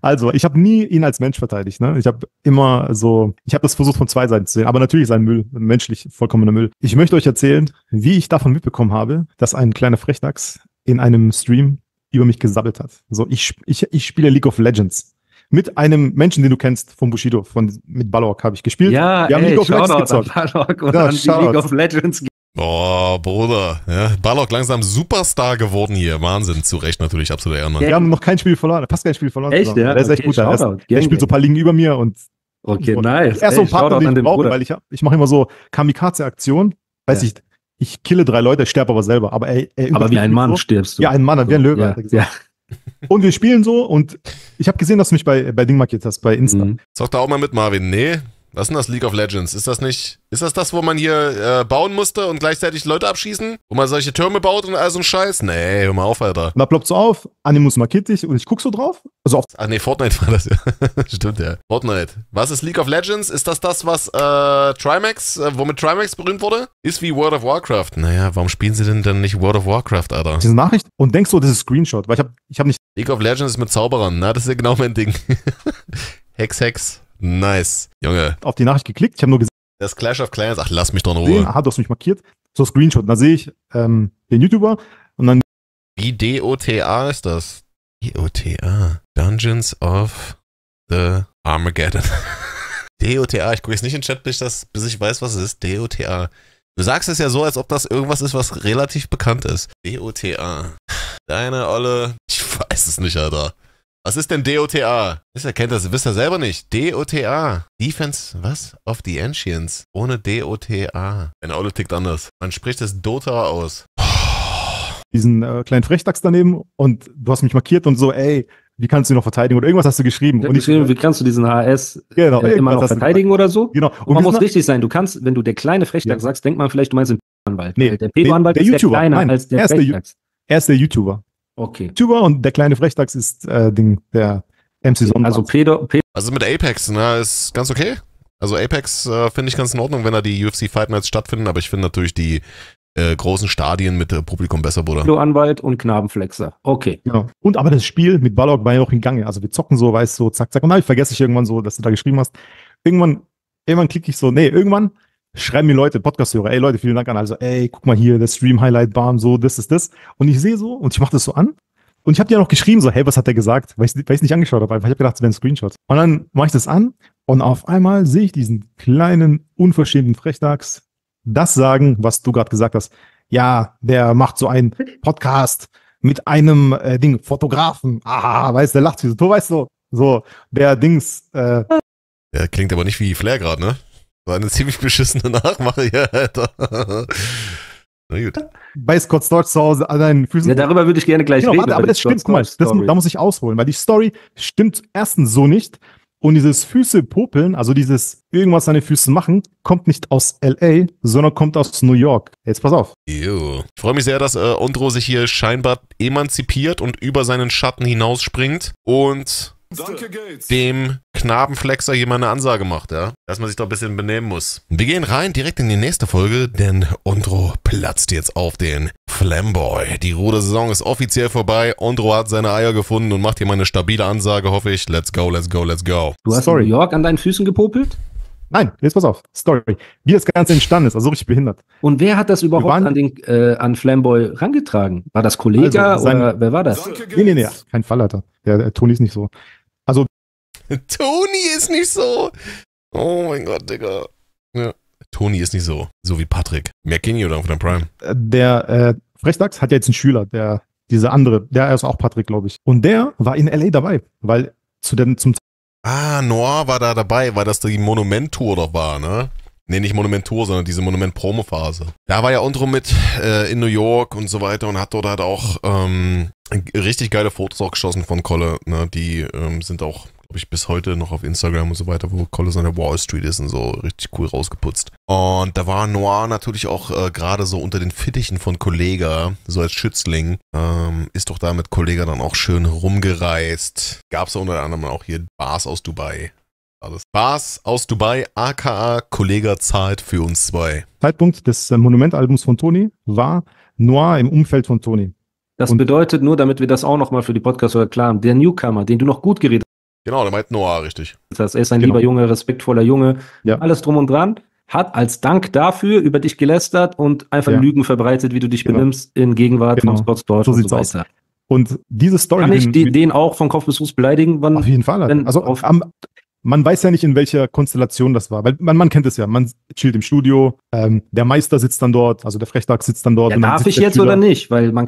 Also, ich habe nie ihn als Mensch verteidigt. Ne? Ich habe immer so, ich habe das versucht von zwei Seiten zu sehen, aber natürlich sein Müll, menschlich vollkommener Müll. Ich möchte euch erzählen, wie ich davon mitbekommen habe, dass ein kleiner Frechdachs in einem Stream über mich gesabbelt hat. So, ich, ich, ich spiele League of Legends. Mit einem Menschen, den du kennst, von Bushido, von, mit Balork habe ich gespielt. Ja, wir haben ey, League of Legends gezockt. Balork und ja, die League of Legends. Boah, Bruder. Ja, Balork langsam Superstar geworden hier. Wahnsinn. Zu Recht natürlich, absolut Ehrenmann. Wir haben noch kein Spiel verloren. Fast kein Spiel verloren. Echt, ja? Der ist okay, echt gut. Der, der spielt gang. so ein paar Ligen über mir und. Okay, und nice. Er ist so ein Partner, den ich brauche, weil ich, ich mache immer so Kamikaze-Aktionen. Weiß ja. ich, ich kille drei Leute, sterbe aber selber. Aber, er, er aber wie ein Mann so. stirbst du. Ja, ein Mann, so. wie ein Löwe. Ja, Und wir spielen so und ich habe gesehen, dass du mich bei, bei Dingmark jetzt hast, bei Insta. Mhm. Sag da auch mal mit, Marvin. Nee, was ist denn das League of Legends? Ist das nicht. Ist das das, wo man hier äh, bauen musste und gleichzeitig Leute abschießen? Wo man solche Türme baut und all so ein Scheiß? Nee, hör mal auf, Alter. Und da ploppt so auf, Animus markiert dich und ich guck so drauf. Also auf. Ach nee, Fortnite war das ja. Stimmt ja. Fortnite. Was ist League of Legends? Ist das das, was äh, Trimax, äh, womit Trimax berühmt wurde? Ist wie World of Warcraft. Naja, warum spielen sie denn dann nicht World of Warcraft, Alter? Diese Nachricht und denkst so, das ist Screenshot, weil ich hab, ich hab nicht. League of Legends ist mit Zauberern, na, das ist ja genau mein Ding. Hex, Hex. Nice. Junge. Auf die Nachricht geklickt. Ich habe nur gesehen. Das Clash of Clans. Ach, lass mich doch in Ruhe. Aha, du hast mich markiert. So Screenshot. Da sehe ich ähm, den YouTuber und dann. Wie DOTA ist das. DOTA. Dungeons of the Armageddon. DOTA. Ich gucke jetzt nicht in den Chat, bis ich, das, bis ich weiß, was es ist. DOTA. Du sagst es ja so, als ob das irgendwas ist, was relativ bekannt ist. DOTA. Deine Olle. Ich weiß es nicht, Alter. Was ist denn DOTA? Das erkennt das, wisst ihr selber nicht. DOTA. Defense, was? Of the Ancients. Ohne DOTA. Ein Auto tickt anders. Man spricht das Dota aus. Diesen äh, kleinen Frechdachs daneben und du hast mich markiert und so, ey, wie kannst du ihn noch verteidigen oder irgendwas hast du geschrieben. Ich und geschrieben, ich, wie kannst du diesen HS genau, äh, immer noch verteidigen oder so? Genau. Und, und man muss richtig sein, du kannst, wenn du der kleine Frechdachs ja. sagst, denkt man vielleicht, du meinst den Anwalt. Nee, der p anwalt ist YouTuber. kleiner Nein, als der, der Frechdachs. Er ist der YouTuber. Okay. YouTuber und der kleine Frechtax ist äh, Ding, der MC Sonnenbrand. Also Peter, Peter. Also mit Apex, ne, ist ganz okay. Also Apex äh, finde ich ganz in Ordnung, wenn da die UFC Fight Nights stattfinden, aber ich finde natürlich die äh, großen Stadien mit äh, Publikum besser, Bruder. Kilo Anwalt und Knabenflexer. Okay. Genau. Und aber das Spiel mit Ballock war ja auch in Gange. Also wir zocken so, weißt du, so, zack, zack. Und dann vergesse ich irgendwann so, dass du da geschrieben hast. Irgendwann, irgendwann klicke ich so, nee, irgendwann schreiben mir Leute, Podcast-Hörer, ey Leute, vielen Dank an. Also, ey, guck mal hier, das Stream-Highlight, bam, so, das ist das. Und ich sehe so und ich mache das so an. Und ich habe dir noch geschrieben, so, hey, was hat der gesagt? Weil ich es nicht angeschaut habe, einfach. Ich habe gedacht, es wären Screenshots. Und dann mache ich das an und auf einmal sehe ich diesen kleinen, unverschämten Frechdachs das sagen, was du gerade gesagt hast. Ja, der macht so einen Podcast mit einem äh, Ding, Fotografen. Ah, weißt du, der lacht wie so, du weißt so. So, der Dings. Äh, der klingt aber nicht wie Flair gerade, ne? War eine ziemlich beschissene Nachmache hier, Alter. Na gut. Bei Scott Storch zu Hause an deinen Füßen. Ja, darüber würde ich gerne gleich genau, reden. Warte, aber das stimmt, guck mal, das, da muss ich ausholen, weil die Story stimmt erstens so nicht. Und dieses Füße popeln, also dieses irgendwas seine Füße machen, kommt nicht aus LA, sondern kommt aus New York. Jetzt pass auf. Ew. Ich freue mich sehr, dass äh, Ondro sich hier scheinbar emanzipiert und über seinen Schatten hinausspringt und Danke, Gates. dem Knabenflexer jemand eine Ansage macht, ja? Dass man sich doch ein bisschen benehmen muss. Wir gehen rein direkt in die nächste Folge, denn Ondro platzt jetzt auf den Flamboy. Die Rudersaison ist offiziell vorbei. Ondro hat seine Eier gefunden und macht hier mal eine stabile Ansage, hoffe ich. Let's go, let's go, let's go. Du hast Sorry. New York an deinen Füßen gepopelt? Nein, jetzt pass auf. Story. Wie das Ganze entstanden ist, also richtig behindert. Und wer hat das überhaupt an, den, äh, an Flamboy rangetragen? War das Kollege also, oder wer war das? Danke, nee, nee, nee, kein Fall, Fallleiter. Der, der Toni ist nicht so. Also. Toni ist nicht so. Oh mein Gott, Digga. Ja. Toni ist nicht so. So wie Patrick. Mehr kenn oder von der Prime. Äh, der äh, Frechdachs hat ja jetzt einen Schüler, der, dieser andere, der ist auch Patrick, glaube ich. Und der war in LA dabei, weil zu dem, zum. Ah, Noir war da dabei, weil das die Monument-Tour doch war, ne? Nee, nicht Monumentur, sondern diese Monument-Promo-Phase. Da war ja Ondro mit äh, in New York und so weiter und hat dort halt auch ähm, richtig geile Fotos auch geschossen von Kolle. Ne? Die ähm, sind auch, glaube ich, bis heute noch auf Instagram und so weiter, wo Kolle seine Wall Street ist und so richtig cool rausgeputzt. Und da war Noir natürlich auch äh, gerade so unter den Fittichen von Kollega, so als Schützling, ähm, ist doch da mit Kollega dann auch schön rumgereist. Gab's ja unter anderem auch hier Bars aus Dubai. Alles. Bas aus Dubai, aka Kollege zahlt für uns zwei. Zeitpunkt des äh, Monumentalbums von Toni war Noir im Umfeld von Toni. Das Und bedeutet nur, damit wir das auch nochmal für die Podcast-Hörer klar haben, der Newcomer, den du noch gut geredet hast. Genau, der meint Noir, richtig. Das heißt, er ist ein genau. lieber Junge, respektvoller Junge, ja. alles drum und dran, hat als Dank dafür über dich gelästert und einfach ja. Lügen verbreitet, wie du dich genau. benimmst in Gegenwart genau. von Scott Storch so und so weiter. Aus. Und diese Story. Kann ich den, den auch von Kopf bis Fuß beleidigen? Wann, auf jeden Fall. Wenn also auf, am, man weiß ja nicht, in welcher Konstellation das war, weil man, man kennt es ja. Man chillt im Studio, ähm, der Meister sitzt dann dort, also der Frechtag sitzt dann dort. Ja, darf ich jetzt Schüler. oder nicht? Weil man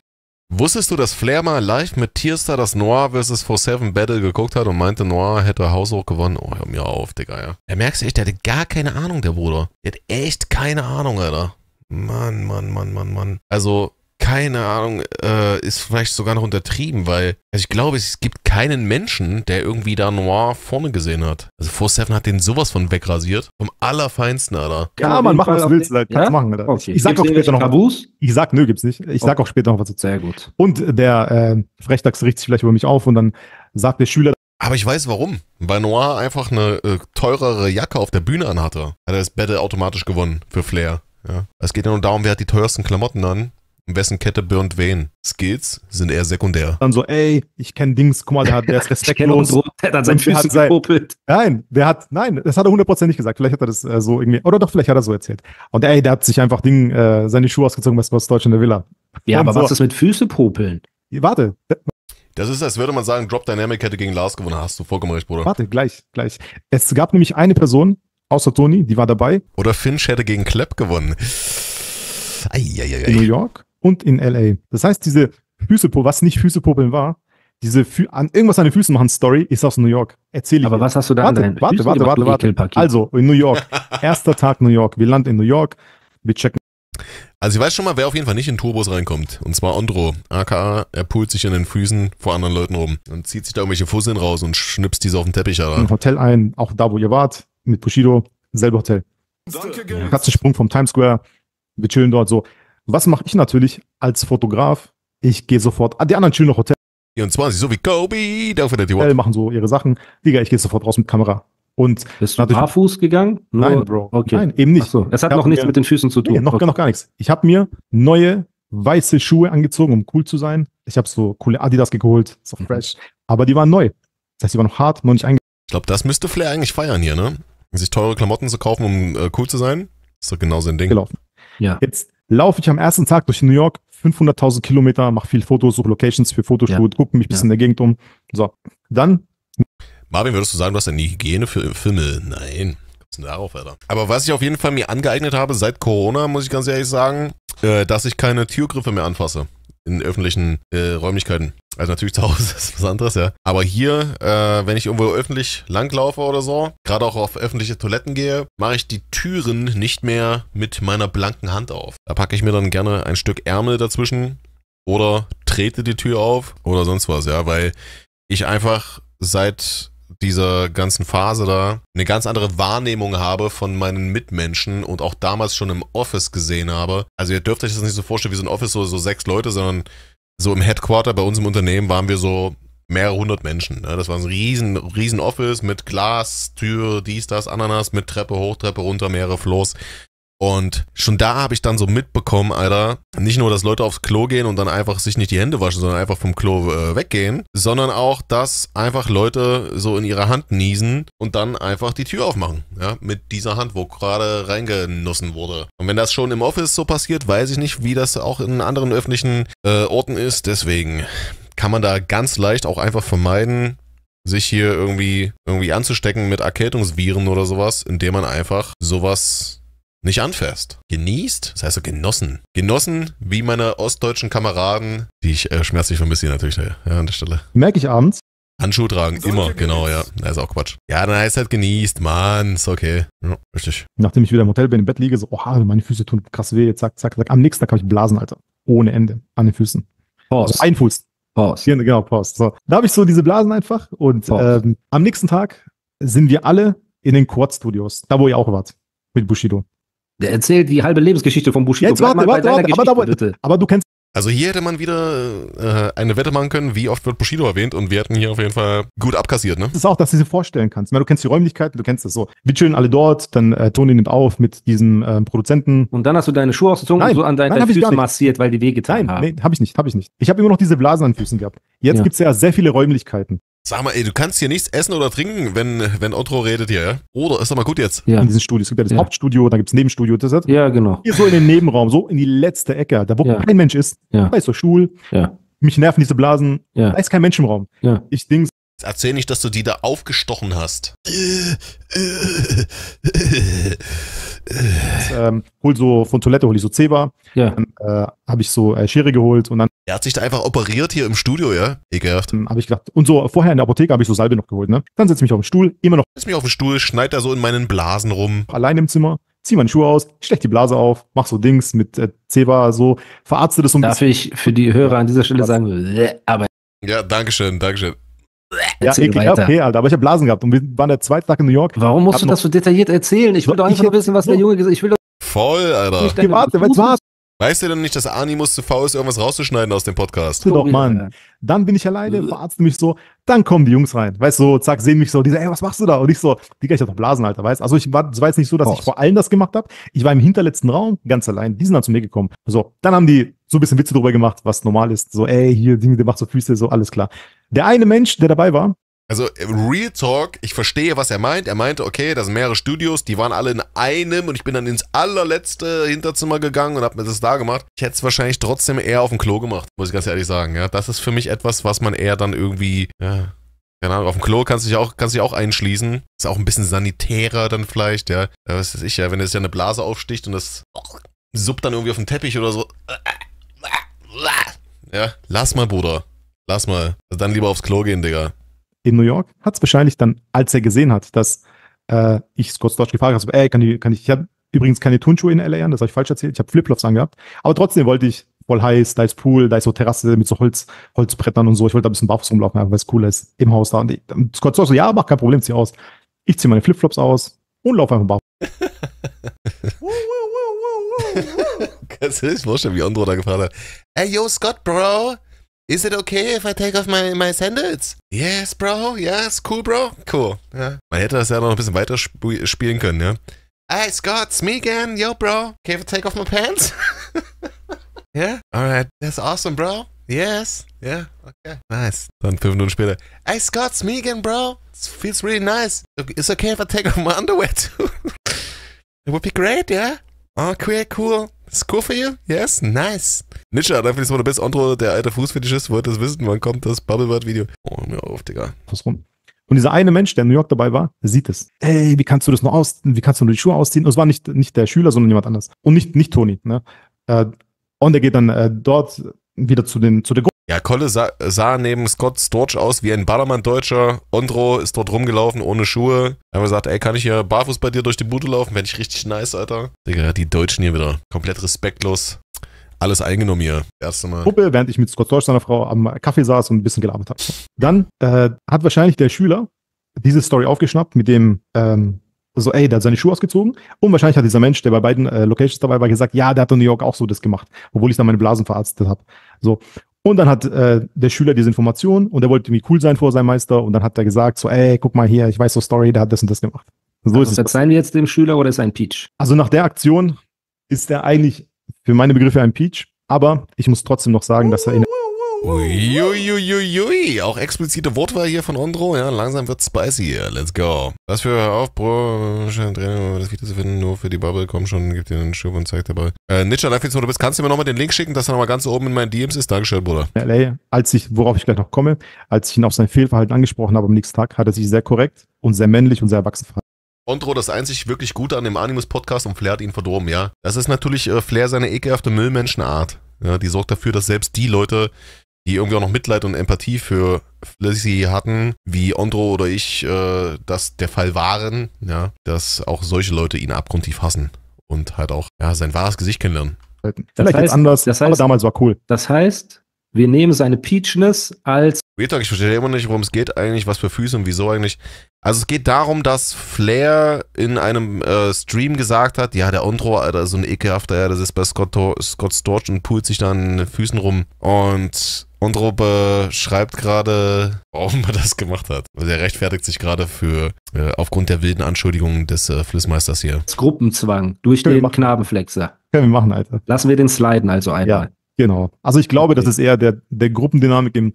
Wusstest du, dass Flair mal live mit Tierstar das Noir vs. 4-7 Battle geguckt hat und meinte, Noir hätte Haushoch gewonnen? Oh, hör mir auf, Digga, ja. Er merkst echt, der hatte gar keine Ahnung, der Bruder. Der hat echt keine Ahnung, Alter. Mann, Mann, Mann, Mann, Mann. Also, keine Ahnung, äh, ist vielleicht sogar noch untertrieben, weil also ich glaube, es gibt keinen Menschen, der irgendwie da Noir vorne gesehen hat. Also 4-7 hat den sowas von wegrasiert. Vom allerfeinsten, Alter. Ja, ja man mach was du willst, Alter. Kannst ja? machen, Alter. Okay. Ich sag gibt's auch später noch. Tabus? Ich sag, nö, gibt's nicht. Ich okay. sag auch später noch was dazu. Sehr gut. Und der äh, Frechdachs richtet sich vielleicht über mich auf und dann sagt der Schüler, aber ich weiß warum. Weil Noir einfach eine äh, teurere Jacke auf der Bühne anhatte, hat er das Battle automatisch gewonnen für Flair. Ja. Es geht ja nur darum, wer hat die teuersten Klamotten an wessen Kette burnt wen. Skills sind eher sekundär. Dann so, ey, ich kenne Dings, guck mal, der, hat, der ist respektlos. der hat an seinen Füßen gekuppelt. Nein, der hat, nein, das hat er hundertprozentig gesagt. Vielleicht hat er das äh, so irgendwie, oder doch, vielleicht hat er so erzählt. Und ey, der hat sich einfach Ding, äh, seine Schuhe ausgezogen, was aus Deutsch in der Villa. Ja, Und aber so. was ist das mit Füße popeln? Warte. Das ist, als würde man sagen, Drop Dynamic hätte gegen Lars gewonnen. Hast du vollkommen recht, Bruder. Warte, gleich, gleich. Es gab nämlich eine Person, außer Toni, die war dabei. Oder Finch hätte gegen Klepp gewonnen. Ei, ei, ei, ei. In New York? und in LA. Das heißt, diese Füßepo, was nicht Füßepopeln war, diese Fü an irgendwas an den Füßen machen Story ist aus New York. Erzähl ich Aber dir. was hast du da warte, an warte, warte, warte, warte, warte. Also in New York. Erster Tag New York. Wir landen in New York. Wir checken. Also ich weiß schon mal, wer auf jeden Fall nicht in Turbos reinkommt. Und zwar Andro. AKA, er pult sich in den Füßen vor anderen Leuten rum und zieht sich da irgendwelche Fusseln raus und schnipst diese auf den Teppich heran. Im Hotel ein, auch da, wo ihr wart, mit Bushido, selbe Hotel. Danke, Katzensprung vom Times Square. Wir chillen dort so. Was mache ich natürlich als Fotograf? Ich gehe sofort an die anderen Schüler Hotel. 24, so wie Kobe, da der die Hotel machen so ihre Sachen. Digga, ich gehe sofort raus mit Kamera. Und Bist du barfuß gegangen? Nur, nein, Bro. Okay. Nein, eben nicht. so, das hat noch nichts mir, mit den Füßen zu tun. Nee, noch, okay. noch gar nichts. Ich habe mir neue weiße Schuhe angezogen, um cool zu sein. Ich habe so coole Adidas geholt, so mhm. fresh. Aber die waren neu. Das heißt, die waren noch hart, noch nicht eingegangen. Ich glaube, das müsste Flair eigentlich feiern hier, ne? Sich teure Klamotten zu kaufen, um äh, cool zu sein. Ist doch genau sein Ding. Gelaufen. Ja. Jetzt laufe ich am ersten Tag durch New York 500.000 Kilometer, mache viel Fotos, suche Locations für Fotoshoots, ja. gucke mich ein bisschen ja. in der Gegend um. So, dann. Marvin, würdest du sagen, du hast eine Hygiene für Filme? Nein. Was denn darauf, Alter? Aber was ich auf jeden Fall mir angeeignet habe seit Corona, muss ich ganz ehrlich sagen, äh, dass ich keine Türgriffe mehr anfasse in öffentlichen äh, Räumlichkeiten. Also natürlich zu Hause ist was anderes, ja. Aber hier, äh, wenn ich irgendwo öffentlich langlaufe oder so, gerade auch auf öffentliche Toiletten gehe, mache ich die Türen nicht mehr mit meiner blanken Hand auf. Da packe ich mir dann gerne ein Stück Ärmel dazwischen oder trete die Tür auf oder sonst was, ja, weil ich einfach seit dieser ganzen Phase da eine ganz andere Wahrnehmung habe von meinen Mitmenschen und auch damals schon im Office gesehen habe. Also ihr dürft euch das nicht so vorstellen wie so ein Office, so, so sechs Leute, sondern so im Headquarter bei uns im Unternehmen waren wir so mehrere hundert Menschen. Ne? Das war ein riesen, riesen Office mit Glas, Tür, dies, das, Ananas, mit Treppe hoch, Treppe runter, mehrere Floors. Und schon da habe ich dann so mitbekommen, Alter, nicht nur, dass Leute aufs Klo gehen und dann einfach sich nicht die Hände waschen, sondern einfach vom Klo äh, weggehen, sondern auch, dass einfach Leute so in ihre Hand niesen und dann einfach die Tür aufmachen, ja, mit dieser Hand, wo gerade reingenossen wurde. Und wenn das schon im Office so passiert, weiß ich nicht, wie das auch in anderen öffentlichen äh, Orten ist, deswegen kann man da ganz leicht auch einfach vermeiden, sich hier irgendwie, irgendwie anzustecken mit Erkältungsviren oder sowas, indem man einfach sowas nicht anfährst. Genießt, das heißt so genossen. Genossen wie meine ostdeutschen Kameraden, die ich äh, schmerzlich vermisse natürlich ne, ja, an der Stelle. Merke ich abends. Handschuh tragen, Sollte immer, genau, ja. Das ist auch Quatsch. Ja, dann heißt halt genießt, Mann, ist okay. Ja, richtig. Nachdem ich wieder im Hotel bin, im Bett liege, so, oh, meine Füße tun krass weh, zack, zack, zack. Am nächsten Tag habe ich Blasen, Alter. Ohne Ende. An den Füßen. Pause. Also ein Fuß. Pause. Hier, genau, Pause. So. Da habe ich so diese Blasen einfach und ähm, am nächsten Tag sind wir alle in den Quad-Studios, da wo ihr auch wart, mit Bushido. Der erzählt die halbe Lebensgeschichte von Bushido. Jetzt warte, warte, warte, aber, aber, bitte. aber du kennst also hier hätte man wieder äh, eine Wette machen können, wie oft wird Bushido erwähnt und wir hätten hier auf jeden Fall gut abkassiert, ne? Das ist auch, dass du sie vorstellen kannst. Meine, du kennst die Räumlichkeiten, du kennst das so. Wir chillen alle dort, dann äh, Toni nimmt auf mit diesem äh, Produzenten. Und dann hast du deine Schuhe ausgezogen nein, und so an deinen nein, Füßen massiert, weil die wehgetan nein, haben. Nein, habe ich nicht, hab ich nicht. Ich habe immer noch diese Blasen an Füßen gehabt. Jetzt ja. gibt's ja sehr viele Räumlichkeiten. Sag mal, ey, du kannst hier nichts essen oder trinken, wenn, wenn Otto redet hier, ja? Oder ist doch mal gut jetzt. Ja. In diesem Studio. Es gibt ja das ja. Hauptstudio, dann gibt es Nebenstudio, das ist Ja, genau. Hier so in den Nebenraum, so in die letzte Ecke, da wo ja. kein Mensch ist. Ja. Da ist so Stuhl. Ja. Mich nerven diese Blasen. Ja. Da ist kein Mensch im Raum. Ja. Ich dings Erzähl nicht, dass du die da aufgestochen hast. Das, ähm, hol so von Toilette hol ich so Zebra. Ja. Dann äh, habe ich so äh, Schere geholt und dann. Er hat sich da einfach operiert hier im Studio, ja? Ekelhaft. Ähm, habe ich gedacht. Und so vorher in der Apotheke habe ich so Salbe noch geholt, ne? Dann setze ich mich auf den Stuhl, immer noch. Setz mich auf den Stuhl, schneid da so in meinen Blasen rum. Allein im Zimmer zieh meine Schuhe aus, stech die Blase auf, mach so Dings mit äh, Zebra, so, verarzte das so ein Darf bisschen. Darf ich für die Hörer an dieser Stelle sagen, bleh, äh, aber. Ja, Dankeschön, Dankeschön. Ja, eklig, okay, Alter. Aber ich habe Blasen gehabt und wir waren der zweite Tag in New York. Warum musst du das so detailliert erzählen? Ich will doch einfach nur wissen, was der Junge gesagt hat. Ich will doch Voll, Alter. Ich warte, warte, war's. Weißt du denn nicht, dass Animus zu faul ist, irgendwas rauszuschneiden aus dem Podcast? Du doch, Mann. Dann bin ich alleine, verarzten mich so, dann kommen die Jungs rein. Weißt du, so, zack, sehen mich so, die sagen, ey, was machst du da? Und ich so, Digga, ich hab doch Blasen, Alter, weißt du? Also ich war, es war jetzt nicht so, dass Boah. ich vor allem das gemacht habe. Ich war im hinterletzten Raum, ganz allein. Die sind dann zu mir gekommen. So, dann haben die so ein bisschen Witze drüber gemacht, was normal ist. So, ey, hier, Dinge, der macht so Füße, so, alles klar. Der eine Mensch, der dabei war, also Real Talk, ich verstehe, was er meint. Er meinte, okay, da sind mehrere Studios, die waren alle in einem und ich bin dann ins allerletzte Hinterzimmer gegangen und habe mir das da gemacht. Ich hätte es wahrscheinlich trotzdem eher auf dem Klo gemacht, muss ich ganz ehrlich sagen. Ja, das ist für mich etwas, was man eher dann irgendwie, ja, keine Ahnung, auf dem Klo kannst du dich auch, kannst dich auch einschließen. Ist auch ein bisschen sanitärer dann vielleicht, ja. ja was weiß ich ja, wenn das ja eine Blase aufsticht und das suppt dann irgendwie auf den Teppich oder so. Ja, lass mal, Bruder. Lass mal. Also dann lieber aufs Klo gehen, Digga. In New York hat es wahrscheinlich dann, als er gesehen hat, dass äh, ich Scott Storch gefragt habe, ey, kann ich, kann ich, ich habe übrigens keine Turnschuhe in LA an, das habe ich falsch erzählt, ich habe Flipflops angehabt, aber trotzdem wollte ich voll heiß, da ist Pool, da ist so Terrasse mit so Holz, Holzbrettern und so, ich wollte da ein bisschen Buffs rumlaufen, weil es cool ist, im Haus da und ich, Scott Storch so, ja, mach kein Problem, zieh aus. Ich ziehe meine Flipflops aus und laufe einfach barfuß. Kannst du dir nicht vorstellen, wie Andro da gefragt hat, ey, yo, Scott, Bro, Is it okay if I take off my, my sandals? Yes, bro. Yes, cool, bro. Cool. Ja. Man hätte das ja noch ein bisschen weiter sp spielen können, ja. Hey, Scott, it's me again. Yo, bro. Can I take off my pants? yeah? Alright. That's awesome, bro. Yes. Yeah. Okay. Nice. Dann fünf Minuten später. Hey, Scott, it's me again, bro. It feels really nice. It's okay if I take off my underwear too. It would be great, yeah? Ah, cool, cool. Ist cool für you? Yes? Nice. Nisha, danke für das war der beste Andro, der alte Fußfetischist, wollte das wissen. Wann kommt das Bubblebird-Video? Oh, mir auf, Digga. Was rum? Und dieser eine Mensch, der in New York dabei war, sieht es. Ey, wie kannst du das nur aus, wie kannst du nur die Schuhe ausziehen? Und es war nicht, nicht der Schüler, sondern jemand anders. Und nicht, nicht Toni, ne? Äh, und er geht dann äh, dort wieder zu den zu der Gruppe. Ja, Kolle sah, sah neben Scott Storch aus wie ein Ballermann-Deutscher. Ondro ist dort rumgelaufen ohne Schuhe. Er gesagt, ey, kann ich hier barfuß bei dir durch die Bude laufen? Fände ich richtig nice, Alter. Digga, die Deutschen hier wieder. Komplett respektlos alles eingenommen hier. Erste Mal. Puppe, während ich mit Scott Storch, seiner Frau, am Kaffee saß und ein bisschen gelabert habe. Dann äh, hat wahrscheinlich der Schüler diese Story aufgeschnappt mit dem ähm, so, ey, der hat seine Schuhe ausgezogen. Und wahrscheinlich hat dieser Mensch, der bei beiden äh, Locations dabei war, gesagt, ja, der hat in New York auch so das gemacht, obwohl ich dann meine Blasen verarztet habe. So. Und dann hat äh, der Schüler diese Information und er wollte irgendwie cool sein vor seinem Meister und dann hat er gesagt, so, ey, guck mal hier, ich weiß so Story, der hat das und das gemacht. So also, ist verzeihen wir jetzt dem Schüler oder ist ein Peach? Also nach der Aktion ist er eigentlich für meine Begriffe ein Peach, aber ich muss trotzdem noch sagen, dass er in Uiuiuiui, auch explizite Wortwahl hier von Ondro. Ja, langsam wird's spicy. Let's go. Was für Aufbrüche, das Video zu finden, nur für die Bubble. Komm schon, gib dir einen Schub und zeig dabei. Äh, Ninja Life, jetzt, wo du bist, kannst du mir nochmal den Link schicken, dass er nochmal ganz oben in meinen DMs ist. Dankeschön, Bruder. LA, als ich, worauf ich gleich noch komme, als ich ihn auf sein Fehlverhalten angesprochen habe am nächsten Tag, hat er sich sehr korrekt und sehr männlich und sehr erwachsen verhalten. Ondro das einzig wirklich Gute an dem Animus-Podcast und Flair hat ihn verdorben, ja. Das ist natürlich äh, Flair seine ekelhafte Müllmenschenart. Ja, die sorgt dafür, dass selbst die Leute, die irgendwie auch noch Mitleid und Empathie für Flizzy hatten, wie Ondro oder ich äh, das der Fall waren, ja, dass auch solche Leute ihn abgrundtief hassen und halt auch ja, sein wahres Gesicht kennenlernen. Das Vielleicht heißt, anders, das heißt, aber damals war cool. Das heißt, wir nehmen seine Peachness als. Ich verstehe immer nicht, worum es geht eigentlich, was für Füße und wieso eigentlich. Also es geht darum, dass Flair in einem äh, Stream gesagt hat, ja, der Ondro, Alter, so ein ekelhafter, ja, das ist bei Scott, Scott Storch und pult sich da an den Füßen rum. Und und Robe schreibt gerade, warum er das gemacht hat. Also er rechtfertigt sich gerade für äh, aufgrund der wilden Anschuldigungen des äh, Flissmeisters hier. Das Gruppenzwang durch Können den Knabenflexer. Können wir machen, Alter. Lassen wir den sliden also einmal. Ja, genau. Also ich glaube, okay. das ist eher der, der Gruppendynamik im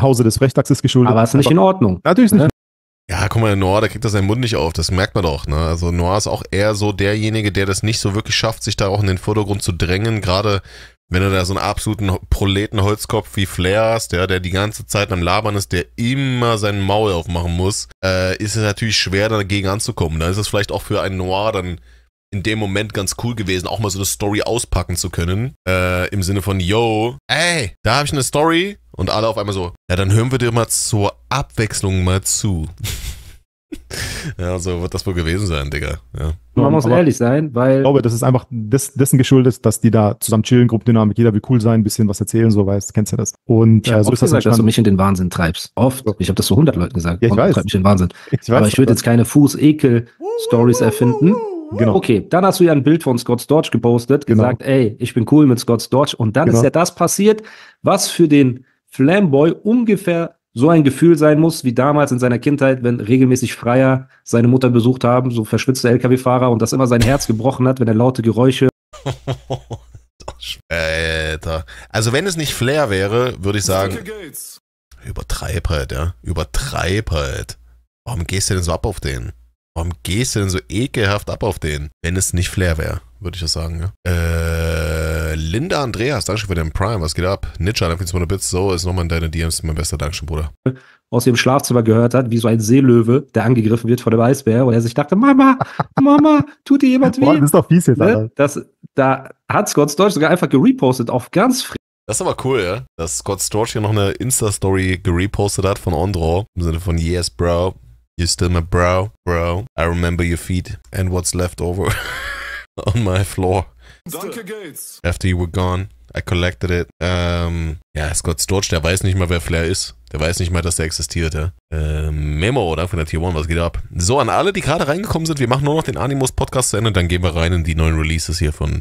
Hause des Frechdachses geschuldet. Aber ist nicht Aber in Ordnung. Natürlich nicht. Ne? Ja, guck mal, Noir, der kriegt das seinen Mund nicht auf, das merkt man doch. Ne? Also Noir ist auch eher so derjenige, der das nicht so wirklich schafft, sich da auch in den Vordergrund zu drängen, gerade wenn du da so einen absoluten Proletenholzkopf wie Flair hast, ja, der die ganze Zeit am Labern ist, der immer seinen Maul aufmachen muss, äh, ist es natürlich schwer, dagegen anzukommen. Da ist es vielleicht auch für einen Noir dann in dem Moment ganz cool gewesen, auch mal so eine Story auspacken zu können. Äh, Im Sinne von, yo, ey, da habe ich eine Story. Und alle auf einmal so, ja, dann hören wir dir mal zur Abwechslung mal zu. Ja, so wird das wohl gewesen sein, Digga. Ja. Man muss Aber ehrlich sein, weil. Ich glaube, das ist einfach des, dessen geschuldet, dass die da zusammen chillen, Gruppendynamik, jeder will cool sein, ein bisschen was erzählen, so weißt, kennst ja das. Und ich äh, so ist das gesagt, dass du mich in den Wahnsinn treibst. Oft. Ich habe das zu 100 Leuten gesagt. Ja, ich weiß. Treib mich in den Wahnsinn. Ich weiß, Aber ich würde jetzt keine Fuß-Ekel-Stories erfinden. Genau. Okay, dann hast du ja ein Bild von Scott Storch gepostet, genau. gesagt, genau. ey, ich bin cool mit Scott Storch. Und dann genau. ist ja das passiert, was für den Flamboy ungefähr so ein Gefühl sein muss, wie damals in seiner Kindheit, wenn regelmäßig Freier seine Mutter besucht haben, so verschwitzte LKW-Fahrer und das immer sein Herz gebrochen hat, wenn er laute Geräusche. Alter. Also wenn es nicht Flair wäre, würde ich sagen. Übertreib halt, ja. Übertreib halt. Warum gehst du denn so ab auf den? Warum gehst du denn so ekelhaft ab auf den? Wenn es nicht Flair wäre, würde ich das sagen, ja. Äh. Äh, Linda Andreas, Dankeschön für den Prime. Was geht ab? Nitscha, danke für 200 Bits. So ist nochmal in deine DMs mein bester Dankeschön, Bruder. Aus dem Schlafzimmer gehört hat, wie so ein Seelöwe, der angegriffen wird von dem Eisbär, und er sich dachte: Mama, Mama, tut dir jemand weh? Boah, das ist doch fies jetzt, Ne? Das, da hat Scott Storch sogar einfach gerepostet auf ganz frisch. Das ist aber cool, ja? dass Scott Storch hier noch eine Insta-Story gerepostet hat von Andro. Im Sinne von Yes, Bro. You're still my bro, bro. I remember your feet and what's left over on my floor. Danke, Gates. After you were gone, I collected it. Ähm, ja, Scott Storch, der weiß nicht mal, wer Flair ist. Der weiß nicht mal, dass der existiert, ja. Ähm, Memo, oder? Von der Tier 1, was geht ab? So, an alle, die gerade reingekommen sind, wir machen nur noch den Animus-Podcast zu Ende, dann gehen wir rein in die neuen Releases hier von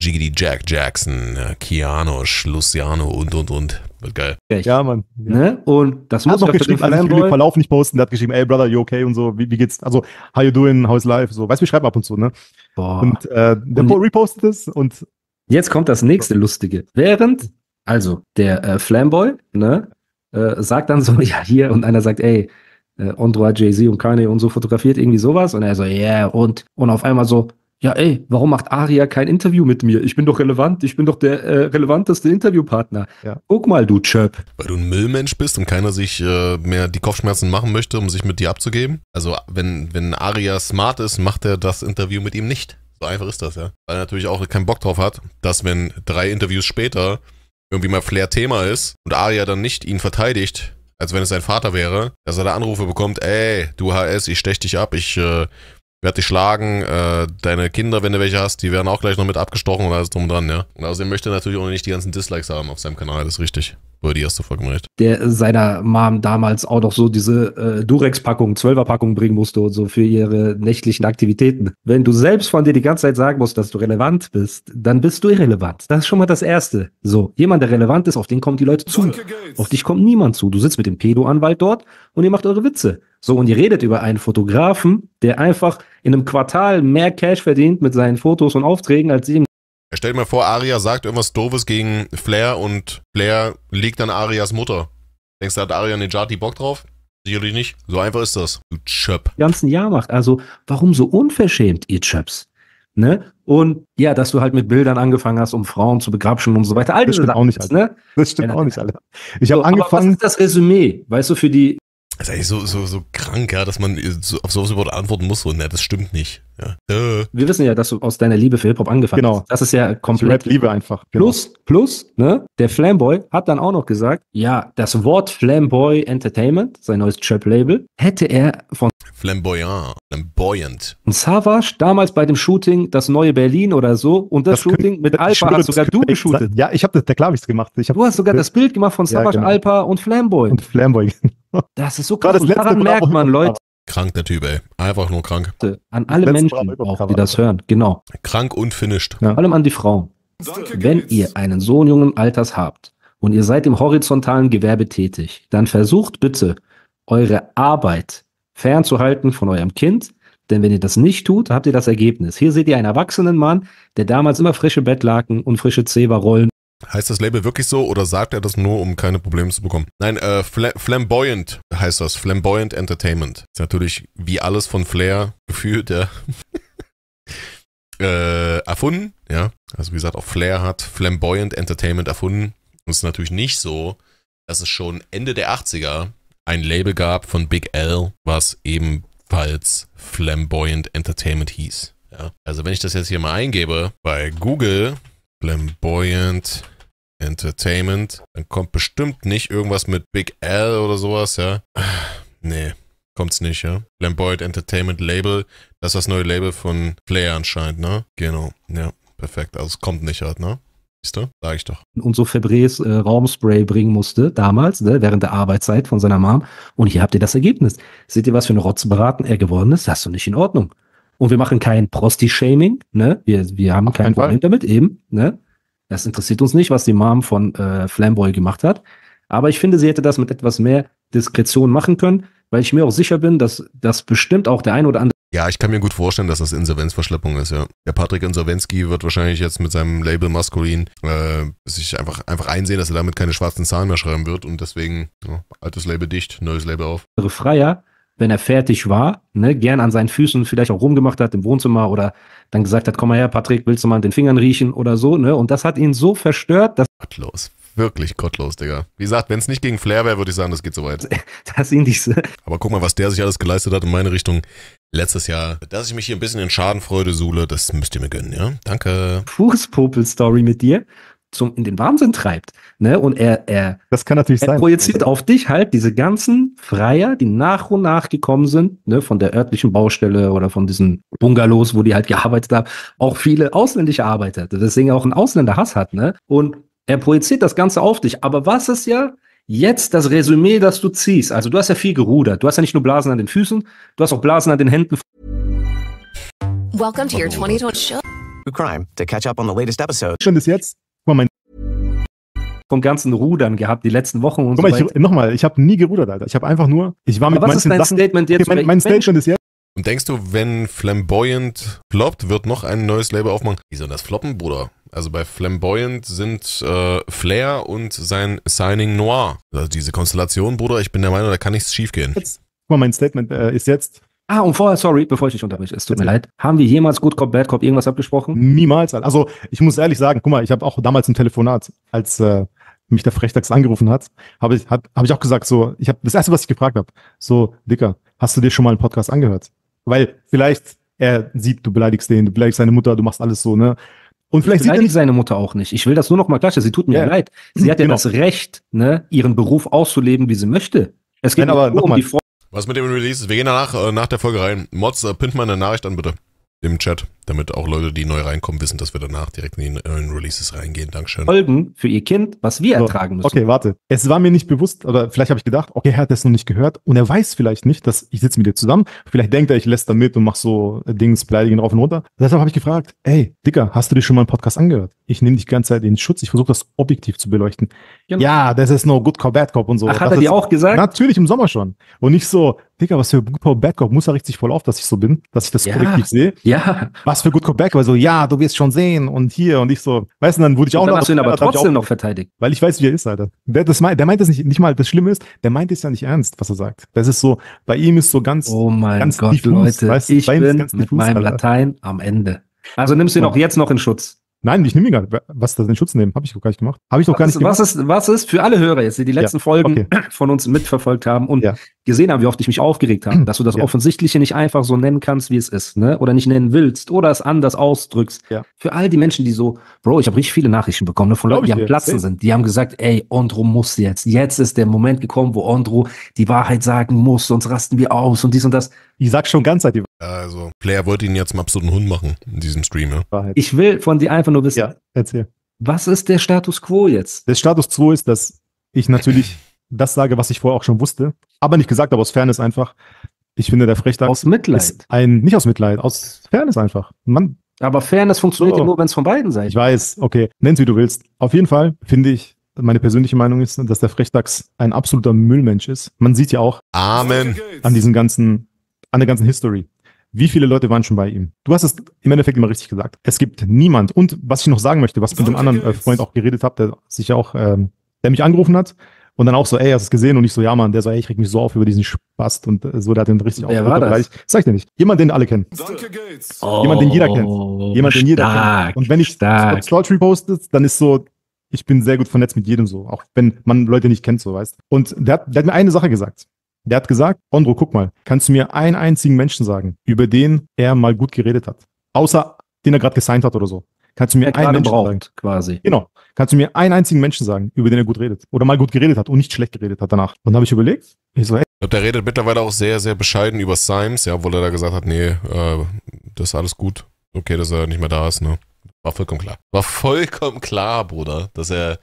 Jiggy Jack Jackson, äh, Keanu, Luciano und, und, und. Wird geil. Ja, Mann. Ne? Und das muss noch geschrieben, also ich will den Verlauf nicht posten, der hat geschrieben, ey, Brother, you okay und so, wie, wie geht's, also, how you doing, how's life, so, weißt du, wir schreiben ab und zu, ne? Boah. Und äh, der und repostet es und... Jetzt kommt das nächste Lustige. Während, also, der äh, Flamboy, ne, äh, sagt dann so, ja, hier, und einer sagt, ey, äh, Android, Jay-Z und Kanye und so fotografiert irgendwie sowas und er so, yeah, und, und auf einmal so, ja, ey, warum macht Aria kein Interview mit mir? Ich bin doch relevant, ich bin doch der äh, relevanteste Interviewpartner. Ja. Guck mal, du Chöp. Weil du ein Müllmensch bist und keiner sich äh, mehr die Kopfschmerzen machen möchte, um sich mit dir abzugeben. Also, wenn, wenn Aria smart ist, macht er das Interview mit ihm nicht. So einfach ist das, ja. Weil er natürlich auch keinen Bock drauf hat, dass wenn drei Interviews später irgendwie mal Flair Thema ist und Aria dann nicht ihn verteidigt, als wenn es sein Vater wäre, dass er da Anrufe bekommt, ey, du HS, ich stech dich ab, ich äh, Werd dich schlagen, äh, deine Kinder, wenn du welche hast, die werden auch gleich noch mit abgestochen und alles drum und dran, ja. Und außerdem möchte er natürlich auch nicht die ganzen Dislikes haben auf seinem Kanal, das ist richtig. Birdie hast du vollkommen recht. Der seiner Mom damals auch noch so diese äh, Durex-Packung, Zwölferpackung bringen musste und so für ihre nächtlichen Aktivitäten. Wenn du selbst von dir die ganze Zeit sagen musst, dass du relevant bist, dann bist du irrelevant. Das ist schon mal das Erste. So, jemand, der relevant ist, auf den kommen die Leute zu. Auf dich kommt niemand zu. Du sitzt mit dem Pedo-Anwalt dort und ihr macht eure Witze. So, und ihr redet über einen Fotografen, der einfach in einem Quartal mehr Cash verdient mit seinen Fotos und Aufträgen als jedem Stell dir mal vor, Aria sagt irgendwas Doofes gegen Flair und Flair legt dann Arias Mutter. Denkst du, hat Aria Nejati Bock drauf? Sicherlich nicht. So einfach ist das. Du Chöp. Ganzen Jahr macht. Also, warum so unverschämt, ihr Chöps? Ne? Und ja, dass du halt mit Bildern angefangen hast, um Frauen zu begrapschen und so weiter. Alter, das stimmt auch nicht alle. Ne? Das stimmt ja, auch nicht alle. Ich habe so, angefangen. was ist das Resümee? Weißt du, für die. Das ist eigentlich so, so, so krank, ja, dass man auf sowas überhaupt antworten muss. So, ne, das stimmt nicht. Ja. Wir wissen ja, dass du aus deiner Liebe für Hip-Hop angefangen genau. hast. Genau. Das ist ja komplett. Ich Liebe einfach. Genau. Plus, plus, ne? Der Flamboy hat dann auch noch gesagt, ja, das Wort Flamboy Entertainment, sein neues Trap-Label, hätte er von Flamboyant, Flamboyant. Und Savage damals bei dem Shooting, das neue Berlin oder so, und das, das Shooting könnte, mit Alpa schwöre, hast sogar du geshootet. Ja, ich habe das, klar habe ich es gemacht. Ich du hast sogar das Bild gemacht von Savage, ja, genau. Alpa und Flamboy. Und Flamboy. Genau. Das ist so krass. Das und daran merkt man, Leute, krank, der Typ, ey. Einfach nur krank. Äh, an alle Menschen, auch, die das hören, genau. Krank und finished. Ja. Vor allem an die Frauen. Wenn ihr einen so jungen Alters habt und ihr seid im horizontalen Gewerbe tätig, dann versucht bitte, eure Arbeit fernzuhalten von eurem Kind, denn wenn ihr das nicht tut, habt ihr das Ergebnis. Hier seht ihr einen erwachsenen Mann, der damals immer frische Bettlaken und frische Zeberrollen Heißt das Label wirklich so oder sagt er das nur, um keine Probleme zu bekommen? Nein, äh, Fla Flamboyant heißt das. Flamboyant Entertainment. Ist natürlich wie alles von Flair gefühlt, ja. äh, erfunden, ja. Also wie gesagt, auch Flair hat Flamboyant Entertainment erfunden. Und es ist natürlich nicht so, dass es schon Ende der 80er ein Label gab von Big L, was ebenfalls Flamboyant Entertainment hieß. Ja. Also wenn ich das jetzt hier mal eingebe bei Google, Flamboyant Entertainment. Dann kommt bestimmt nicht irgendwas mit Big L oder sowas, ja. Nee, kommt's nicht, ja. Flamboyant Entertainment Label, das ist das neue Label von Flair anscheinend, ne? Genau, ja, perfekt. Also es kommt nicht halt, ne? Siehst du? Sag ich doch. Und so Febrés äh, Raumspray bringen musste, damals, ne, während der Arbeitszeit von seiner Mom. Und hier habt ihr das Ergebnis. Seht ihr, was für ein Rotzbraten er geworden ist? Das ist doch nicht in Ordnung. Und wir machen kein Prosti-Shaming, ne? Wir, wir haben Auf kein Problem Fall. damit, eben, ne? Das interessiert uns nicht, was die Mom von äh, Flamboy gemacht hat. Aber ich finde, sie hätte das mit etwas mehr Diskretion machen können, weil ich mir auch sicher bin, dass das bestimmt auch der ein oder andere. Ja, ich kann mir gut vorstellen, dass das Insolvenzverschleppung ist, ja. Der Patrick Insolvensky wird wahrscheinlich jetzt mit seinem Label Maskulin äh, sich einfach, einfach einsehen, dass er damit keine schwarzen Zahlen mehr schreiben wird und deswegen ja, altes Label dicht, neues Label auf. Freier wenn er fertig war, ne, gern an seinen Füßen vielleicht auch rumgemacht hat im Wohnzimmer oder dann gesagt hat, komm mal her, Patrick, willst du mal an den Fingern riechen oder so, ne? Und das hat ihn so verstört, dass. Gottlos. Wirklich gottlos, Digga. Wie gesagt, wenn es nicht gegen Flair wäre, würde ich sagen, das geht so weit. das ihn diese. Aber guck mal, was der sich alles geleistet hat in meine Richtung letztes Jahr. Dass ich mich hier ein bisschen in Schadenfreude suhle, das müsst ihr mir gönnen, ja? Danke. Fußpopel-Story mit dir zum, in den Wahnsinn treibt. Ne? Und er, er, das kann natürlich er sein. projiziert auf dich halt diese ganzen Freier, die nach und nach gekommen sind, ne? von der örtlichen Baustelle oder von diesen Bungalows, wo die halt gearbeitet haben, auch viele ausländische Arbeiter, deswegen auch einen Ausländerhass hat. Ne? Und er projiziert das Ganze auf dich. Aber was ist ja jetzt das Resümee, das du ziehst? Also du hast ja viel gerudert. Du hast ja nicht nur Blasen an den Füßen, du hast auch Blasen an den Händen. Welcome to your 2020 show. Crime to catch up on the latest episode. Schön bis jetzt vom ganzen Rudern gehabt, die letzten Wochen und Guck mal, so weiter. Nochmal, ich habe nie gerudert, Alter. Ich habe einfach nur, ich war mit Aber was ist dein Sachen, Statement jetzt? Mein, mein Statement Mensch. ist jetzt. Und denkst du, wenn Flamboyant floppt, wird noch ein neues Label aufmachen? Wie soll das floppen, Bruder? Also bei Flamboyant sind äh, Flair und sein Signing Noir. Also diese Konstellation, Bruder, ich bin der Meinung, da kann nichts schiefgehen. Jetzt, guck mal, mein Statement äh, ist jetzt, Ah, und vorher, sorry, bevor ich dich unterbreche, es tut mir leid. Haben wir jemals Good Cop, Bad Cop irgendwas abgesprochen? Niemals. Also ich muss ehrlich sagen, guck mal, ich habe auch damals im Telefonat, als äh, mich der Frechdachs angerufen hat, habe ich, hab, hab ich auch gesagt, so, ich habe das erste, was ich gefragt habe, so, Dicker, hast du dir schon mal einen Podcast angehört? Weil vielleicht er sieht, du beleidigst den, du beleidigst seine Mutter, du machst alles so, ne? Und vielleicht ich beleidige seine Mutter auch nicht. Ich will das nur noch mal klatschen. Sie tut mir ja. leid. Sie hat genau. ja das Recht, ne, ihren Beruf auszuleben, wie sie möchte. Es geht Nein, aber nur um die Vor Was mit dem Release? Wir gehen danach äh, nach der Folge rein. Mods, äh, pinnt mal eine Nachricht an, bitte im Chat, damit auch Leute, die neu reinkommen, wissen, dass wir danach direkt in die neuen Releases reingehen. Dankeschön. Folgen für ihr Kind, was wir ertragen müssen. Okay, warte. Es war mir nicht bewusst, oder vielleicht habe ich gedacht, okay, er hat das noch nicht gehört und er weiß vielleicht nicht, dass ich sitze mit dir zusammen. Vielleicht denkt er, ich lässt da mit und mache so äh, Dings, beleidigen rauf und runter. Deshalb habe ich gefragt, ey, Dicker, hast du dich schon mal einen Podcast angehört? ich nehme dich die ganze Zeit in Schutz, ich versuche das objektiv zu beleuchten. Genau. Ja, das ist nur good cop, bad cop und so. Ach, hat das er dir auch gesagt? Natürlich, im Sommer schon. Und nicht so, Digga, was für good cop, bad cop, muss er richtig voll auf, dass ich so bin, dass ich das ja. objektiv sehe. Ja. Was für good cop, bad cop, also ja, du wirst schon sehen und hier und ich so. Weißt du, dann wurde ich und auch dann noch. hast du ihn aber trotzdem auch, noch verteidigt. Weil ich weiß, wie er ist, Alter. Der, das meint, der meint das nicht, nicht mal, das Schlimme ist, der meint es ja nicht ernst, was er sagt. Das ist so, bei ihm ist so ganz, oh mein ganz Gott, diffus, Leute, weißt, ich bin ganz diffus, meinem Alter. Latein am Ende. Also nimmst du ihn auch jetzt noch in Schutz. Nein, ich nehme ihn gar nicht. Was ist das denn Schutz nehmen? Habe ich doch gar nicht gemacht. Habe ich doch gar nicht gemacht. Was ist, was ist für alle Hörer jetzt, die die letzten ja, Folgen okay. von uns mitverfolgt haben und ja gesehen haben, wie oft ich mich aufgeregt habe, dass du das ja. Offensichtliche nicht einfach so nennen kannst, wie es ist, ne? Oder nicht nennen willst oder es anders ausdrückst. Ja. Für all die Menschen, die so, Bro, ich habe richtig viele Nachrichten bekommen ne, von Leuten, die am Platzen sind, die haben gesagt, ey, Andro muss jetzt. Jetzt ist der Moment gekommen, wo Andro die Wahrheit sagen muss, sonst rasten wir aus und dies und das. Ich sag schon ganz seit die Also, Player wollte ihn jetzt einen absoluten Hund machen in diesem Stream, ja. Ich will von dir einfach nur wissen. Ja, erzähl. Was ist der Status quo jetzt? Der Status quo ist, dass ich natürlich das sage, was ich vorher auch schon wusste, aber nicht gesagt, aber aus Fairness einfach. Ich finde, der Frechtag aus Mitleid. ein, nicht aus Mitleid, aus Fairness einfach. Mann. Aber Fairness funktioniert so. Oh. nur, wenn es von beiden Seiten. Ich weiß, okay, nenn's wie du willst. Auf jeden Fall finde ich, meine persönliche Meinung ist, dass der Frechdachs ein absoluter Müllmensch ist. Man sieht ja auch Amen. an diesen ganzen, an der ganzen History. Wie viele Leute waren schon bei ihm? Du hast es im Endeffekt immer richtig gesagt. Es gibt niemand. Und was ich noch sagen möchte, was ich mit dem anderen äh, Freund auch geredet habe, der sich auch, ähm, der mich angerufen hat, und dann auch so, ey, hast du es gesehen? Und ich so, ja, Mann, der so, ey, ich reg mich so auf über diesen Spast und äh, so, der hat den richtig Wer war das? sag ich dir nicht. Jemand, den alle kennen. Danke Gates. Oh, Jemand, den jeder kennt. Jemand, stark, den jeder kennt. Und wenn ich stark. Scott repostet, dann ist so, ich bin sehr gut vernetzt mit jedem so, auch wenn man Leute nicht kennt, so weißt. Und der hat, der hat mir eine Sache gesagt. Der hat gesagt, Ondro, guck mal, kannst du mir einen einzigen Menschen sagen, über den er mal gut geredet hat? Außer den er gerade gesigned hat oder so. Kannst du mir einen Menschen braucht, sagen? quasi. Genau. Kannst du mir einen einzigen Menschen sagen, über den er gut redet oder mal gut geredet hat und nicht schlecht geredet hat danach? Und dann habe ich überlegt, ich so, ey. Ich glaube, der redet mittlerweile auch sehr, sehr bescheiden über Simes, ja, obwohl er da gesagt hat, nee, äh, das ist alles gut. Okay, dass er nicht mehr da ist, ne? War vollkommen klar. War vollkommen klar, Bruder, dass er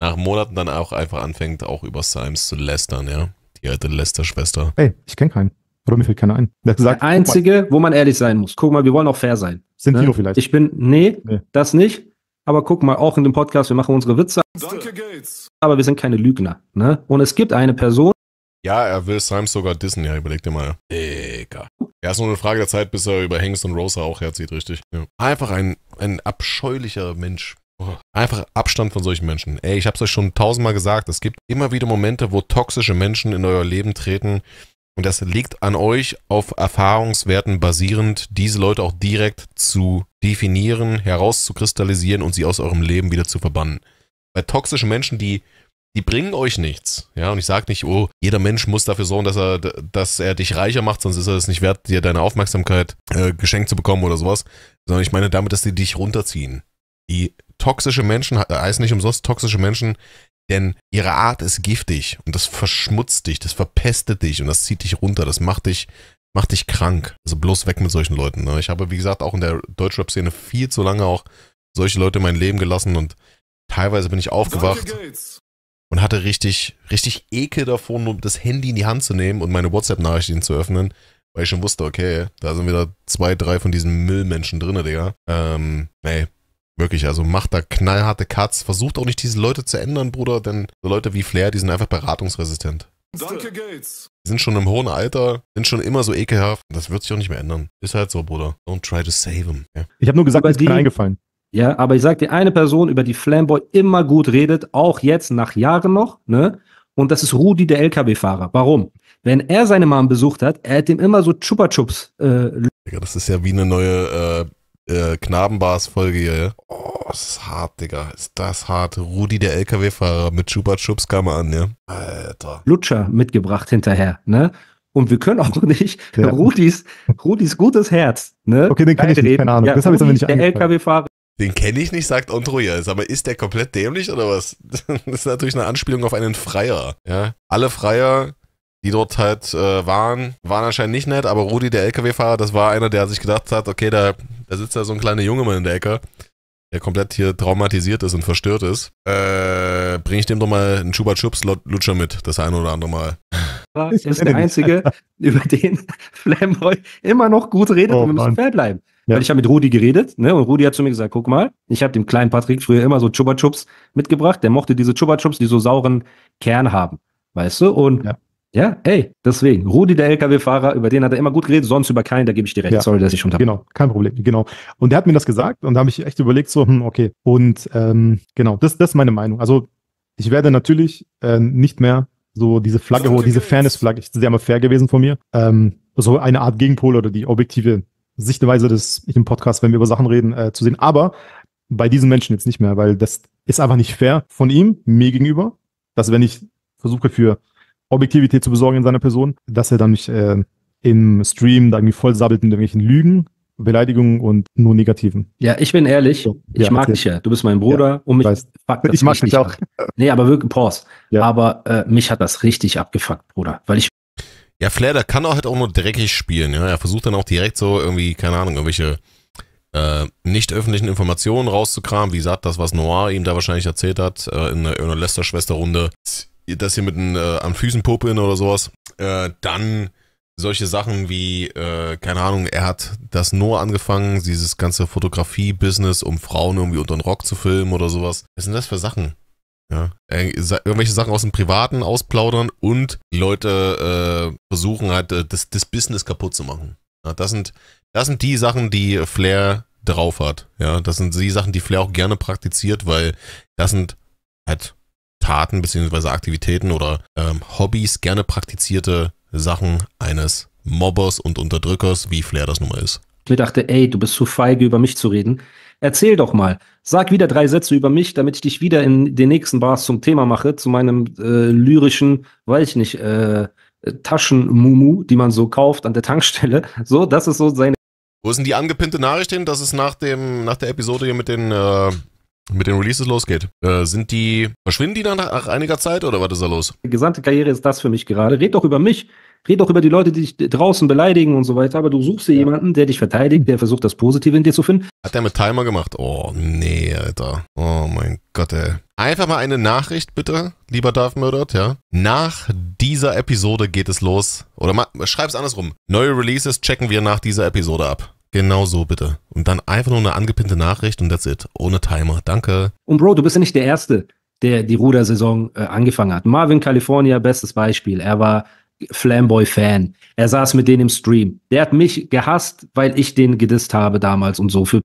nach Monaten dann auch einfach anfängt, auch über Simes zu lästern, ja. Die alte Lästerschwester. Ey, ich kenne keinen. Oder mir fällt keiner ein. Der, gesagt, der einzige, wo man ehrlich sein muss. Guck mal, wir wollen auch fair sein. Sind ne? vielleicht. Ich bin, nee, nee, das nicht. Aber guck mal, auch in dem Podcast, wir machen unsere Witze. Danke, Gates. Aber wir sind keine Lügner. Ne? Und es gibt eine Person. Ja, er will Symes sogar dissen, ja, überleg dir mal. Digga. Ja, ist nur eine Frage der Zeit, bis er über Hengst und Rosa auch herzieht, richtig. Ja. Einfach ein, ein abscheulicher Mensch. Oh. einfach Abstand von solchen Menschen. Ey, ich hab's euch schon tausendmal gesagt, es gibt immer wieder Momente, wo toxische Menschen in euer Leben treten, und das liegt an euch, auf Erfahrungswerten basierend, diese Leute auch direkt zu definieren, herauszukristallisieren und sie aus eurem Leben wieder zu verbannen. Bei toxischen Menschen, die, die bringen euch nichts. Ja, und ich sage nicht, oh, jeder Mensch muss dafür sorgen, dass er, dass er dich reicher macht, sonst ist er es nicht wert, dir deine Aufmerksamkeit äh, geschenkt zu bekommen oder sowas. Sondern ich meine damit, dass die dich runterziehen. Die toxische Menschen, heißt nicht umsonst toxische Menschen, denn ihre Art ist giftig und das verschmutzt dich, das verpestet dich und das zieht dich runter, das macht dich, macht dich krank. Also bloß weg mit solchen Leuten. Ne? Ich habe, wie gesagt, auch in der Deutschrap-Szene viel zu lange auch solche Leute in mein Leben gelassen und teilweise bin ich aufgewacht und hatte richtig, richtig Ekel davon, nur das Handy in die Hand zu nehmen und meine WhatsApp-Nachrichten zu öffnen, weil ich schon wusste, okay, da sind wieder zwei, drei von diesen Müllmenschen drin, Digga. Ähm, nee, Wirklich, also macht da knallharte Cuts. Versucht auch nicht, diese Leute zu ändern, Bruder, denn so Leute wie Flair, die sind einfach beratungsresistent. Danke, Gates. Die sind schon im hohen Alter, sind schon immer so ekelhaft. Das wird sich auch nicht mehr ändern. Ist halt so, Bruder. Don't try to save him. Ja. Ich habe nur gesagt, mir ist keiner eingefallen. Ja, aber ich sag dir, eine Person, über die Flamboy immer gut redet, auch jetzt nach Jahren noch, ne? Und das ist Rudi, der LKW-Fahrer. Warum? Wenn er seine Mom besucht hat, er hat ihm immer so Chupa Chups. Äh, das ist ja wie eine neue äh, äh, Knabenbars-Folge hier. Oh, das ist hart, Digga. Ist das hart. Rudi, der LKW-Fahrer mit Chupa Chups kam an, ja. Alter. Lutscher mitgebracht hinterher, ne? Und wir können auch nicht ja. Rudis, Rudis gutes Herz, ne? Okay, den kenne ich nicht, keine Ahnung. Ja, das habe ich aber nicht Der LKW-Fahrer. Den kenne ich nicht, sagt Ontroya. Sag mal, ist der komplett dämlich oder was? Das ist natürlich eine Anspielung auf einen Freier. Ja? Alle Freier die dort halt äh, waren, waren anscheinend nicht nett, aber Rudi, der LKW-Fahrer, das war einer, der sich gedacht hat, okay, da, da sitzt da so ein kleiner Junge mal in der Ecke, der komplett hier traumatisiert ist und verstört ist. Äh, bringe ich dem doch mal einen Chuba Chups Lutscher mit, das eine oder andere Mal. Das ist der Einzige, über den Flamboy immer noch gut redet oh, und wir müssen fair bleiben. Ja. Weil ich habe mit Rudi geredet, ne? Und Rudi hat zu mir gesagt, guck mal, ich habe dem kleinen Patrick früher immer so Chuba Chups mitgebracht, der mochte diese Chuba Chups, die so sauren Kern haben. Weißt du? Und ja ja, ey, deswegen. Rudi, der LKW-Fahrer, über den hat er immer gut geredet, sonst über keinen, da gebe ich dir recht. Ja. Sorry, dass ich unterbreche. Genau, kein Problem, genau. Und der hat mir das gesagt und da habe ich echt überlegt, so, hm, okay. Und ähm, genau, das, das ist meine Meinung. Also ich werde natürlich äh, nicht mehr so diese Flagge, so, diese Fairness-Flagge, ist sehr mal fair gewesen von mir, ähm, so eine Art Gegenpol oder die objektive Sichtweise des ich im Podcast, wenn wir über Sachen reden, äh, zu sehen. Aber bei diesen Menschen jetzt nicht mehr, weil das ist einfach nicht fair von ihm mir gegenüber, dass wenn ich versuche für Objektivität zu besorgen in seiner Person, dass er dann nicht äh, im Stream da irgendwie voll sabbelt mit irgendwelchen Lügen, Beleidigungen und nur Negativen. Ja, ich bin ehrlich, so, ich ja, mag dich ja. Du bist mein Bruder ja, und mich weiß. fuckt das Ich mag dich auch. Ab. Nee, aber wirklich, pause. Ja. Aber äh, mich hat das richtig abgefuckt, Bruder, weil ich ja, Flair, der kann auch halt auch nur dreckig spielen. Ja, er versucht dann auch direkt so irgendwie, keine Ahnung, irgendwelche äh, nicht öffentlichen Informationen rauszukramen. Wie gesagt, das, was Noir ihm da wahrscheinlich erzählt hat, äh, in einer, einer Lester-Schwester-Runde das hier mit einem äh, am Füßen popeln oder sowas. Äh, dann solche Sachen wie, äh, keine Ahnung, er hat das nur angefangen, dieses ganze Fotografie-Business, um Frauen irgendwie unter den Rock zu filmen oder sowas. Was sind das für Sachen? Ja, äh, irgendwelche Sachen aus dem Privaten ausplaudern und Leute äh, versuchen halt, äh, das, das Business kaputt zu machen. Ja, das, sind, das sind die Sachen, die Flair drauf hat. Ja, das sind die Sachen, die Flair auch gerne praktiziert, weil das sind halt Taten bzw. Aktivitäten oder ähm, Hobbys, gerne praktizierte Sachen eines Mobbers und Unterdrückers, wie Flair das nun mal ist. Ich mir dachte, ey, du bist zu feige, über mich zu reden. Erzähl doch mal. Sag wieder drei Sätze über mich, damit ich dich wieder in den nächsten Bars zum Thema mache, zu meinem äh, lyrischen, weiß ich nicht, äh, Taschenmumu, die man so kauft an der Tankstelle. So, das ist so seine. Wo ist denn die angepinnte Nachricht hin, Das ist nach, dem, nach der Episode hier mit den äh, mit den Releases losgeht. Äh, sind die, verschwinden die dann nach einiger Zeit oder was ist da los? Die gesamte Karriere ist das für mich gerade. Red doch über mich. Red doch über die Leute, die dich draußen beleidigen und so weiter, aber du suchst dir ja. jemanden, der dich verteidigt, der versucht, das Positive in dir zu finden. Hat der mit Timer gemacht? Oh, nee, Alter. Oh mein Gott, ey. Einfach mal eine Nachricht, bitte, lieber Darth Murdered, ja. Nach dieser Episode geht es los. Oder mal, schreib's andersrum. Neue Releases checken wir nach dieser Episode ab. Genau so bitte. Und dann einfach nur eine angepinnte Nachricht und that's it. Ohne Timer. Danke. Und Bro, du bist ja nicht der Erste, der die Rudersaison äh, angefangen hat. Marvin California, bestes Beispiel. Er war Flamboy-Fan. Er saß mit denen im Stream. Der hat mich gehasst, weil ich den gedisst habe damals und so für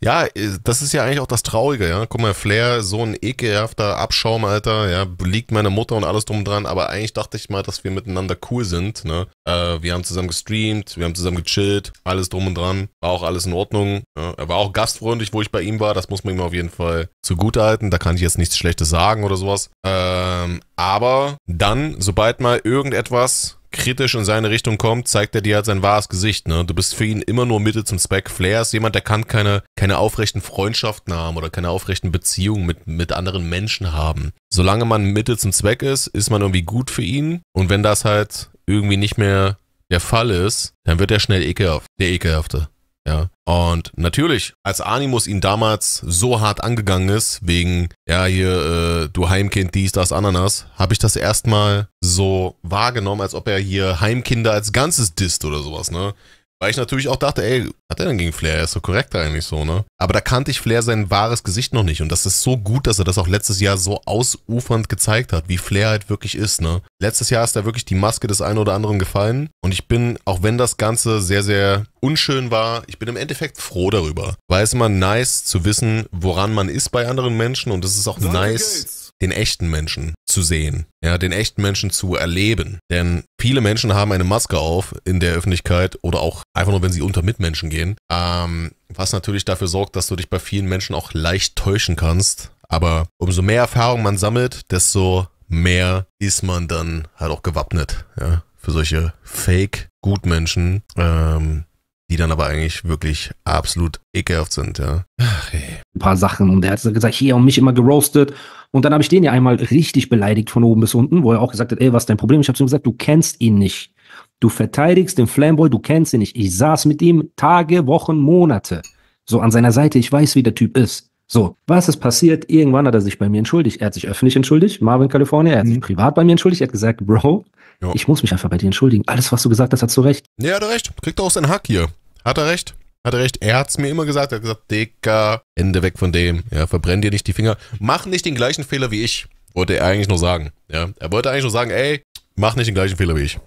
ja, äh, das ist ja eigentlich auch das Traurige, ja. Guck mal, Flair, so ein ekelhafter Abschaum, Alter, ja, liegt meine Mutter und alles drum dran, aber eigentlich dachte ich mal, dass wir miteinander cool sind, ne. Äh, wir haben zusammen gestreamt, wir haben zusammen gechillt, alles drum und dran, war auch alles in Ordnung, ja. Er war auch gastfreundlich, wo ich bei ihm war, das muss man ihm auf jeden Fall zugutehalten, da kann ich jetzt nichts Schlechtes sagen oder sowas. Ähm, aber dann, sobald mal irgendetwas kritisch in seine Richtung kommt, zeigt er dir halt sein wahres Gesicht. Ne? Du bist für ihn immer nur Mitte zum Zweck. Flair ist jemand, der kann keine, keine aufrechten Freundschaften haben oder keine aufrechten Beziehungen mit, mit anderen Menschen haben. Solange man Mitte zum Zweck ist, ist man irgendwie gut für ihn. Und wenn das halt irgendwie nicht mehr der Fall ist, dann wird er schnell ekelhaft, der Ekelhafte. Ja. Und natürlich, als Animus ihn damals so hart angegangen ist, wegen, ja, hier, äh, du Heimkind, dies, das, Ananas, habe ich das erstmal so wahrgenommen, als ob er hier Heimkinder als Ganzes disst oder sowas, ne? Weil ich natürlich auch dachte, ey, hat er denn gegen Flair? Er ist so korrekt eigentlich so, ne? Aber da kannte ich Flair sein wahres Gesicht noch nicht. Und das ist so gut, dass er das auch letztes Jahr so ausufernd gezeigt hat, wie Flair halt wirklich ist, ne? Letztes Jahr ist da wirklich die Maske des einen oder anderen gefallen. Und ich bin, auch wenn das Ganze sehr, sehr unschön war, ich bin im Endeffekt froh darüber. Weil es immer nice zu wissen, woran man ist bei anderen Menschen. Und es ist auch nice den echten Menschen zu sehen, ja, den echten Menschen zu erleben. Denn viele Menschen haben eine Maske auf in der Öffentlichkeit oder auch einfach nur, wenn sie unter Mitmenschen gehen, ähm, was natürlich dafür sorgt, dass du dich bei vielen Menschen auch leicht täuschen kannst. Aber umso mehr Erfahrung man sammelt, desto mehr ist man dann halt auch gewappnet, ja, für solche Fake-Gutmenschen. Ähm, die dann aber eigentlich wirklich absolut ekelhaft sind, ja. Ach, ey. Ein paar Sachen und er hat gesagt, hier um mich immer geroastet und dann habe ich den ja einmal richtig beleidigt von oben bis unten, wo er auch gesagt hat, ey, was ist dein Problem? Ich habe ihm gesagt, du kennst ihn nicht. Du verteidigst den Flamboy, du kennst ihn nicht. Ich saß mit ihm Tage, Wochen, Monate so an seiner Seite. Ich weiß, wie der Typ ist. So, was ist passiert? Irgendwann hat er sich bei mir entschuldigt. Er hat sich öffentlich entschuldigt, Marvin California, er hat mhm. sich privat bei mir entschuldigt. Er hat gesagt, Bro, jo. ich muss mich einfach bei dir entschuldigen. Alles, was du gesagt hast, hat du recht. Ja, nee, hat recht. Kriegt er auch seinen Hack hier. Hat er recht? Hat er recht? Er hat es mir immer gesagt. Er hat gesagt, Dicker, Ende weg von dem. Ja, verbrenn dir nicht die Finger. Mach nicht den gleichen Fehler wie ich. Wollte er eigentlich nur sagen. Ja, er wollte eigentlich nur sagen, ey, mach nicht den gleichen Fehler wie ich.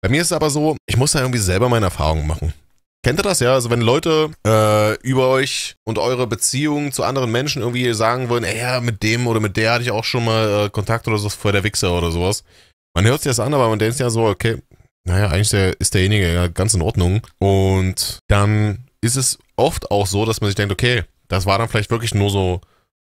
Bei mir ist es aber so, ich muss da irgendwie selber meine Erfahrungen machen. Kennt ihr das ja? Also wenn Leute äh, über euch und eure Beziehungen zu anderen Menschen irgendwie sagen wollen, ey, mit dem oder mit der hatte ich auch schon mal äh, Kontakt oder so, vor der Wichser oder sowas. Man hört sich das an, aber man denkt ja so, okay, naja, eigentlich ist derjenige ja ganz in Ordnung. Und dann ist es oft auch so, dass man sich denkt, okay, das war dann vielleicht wirklich nur so,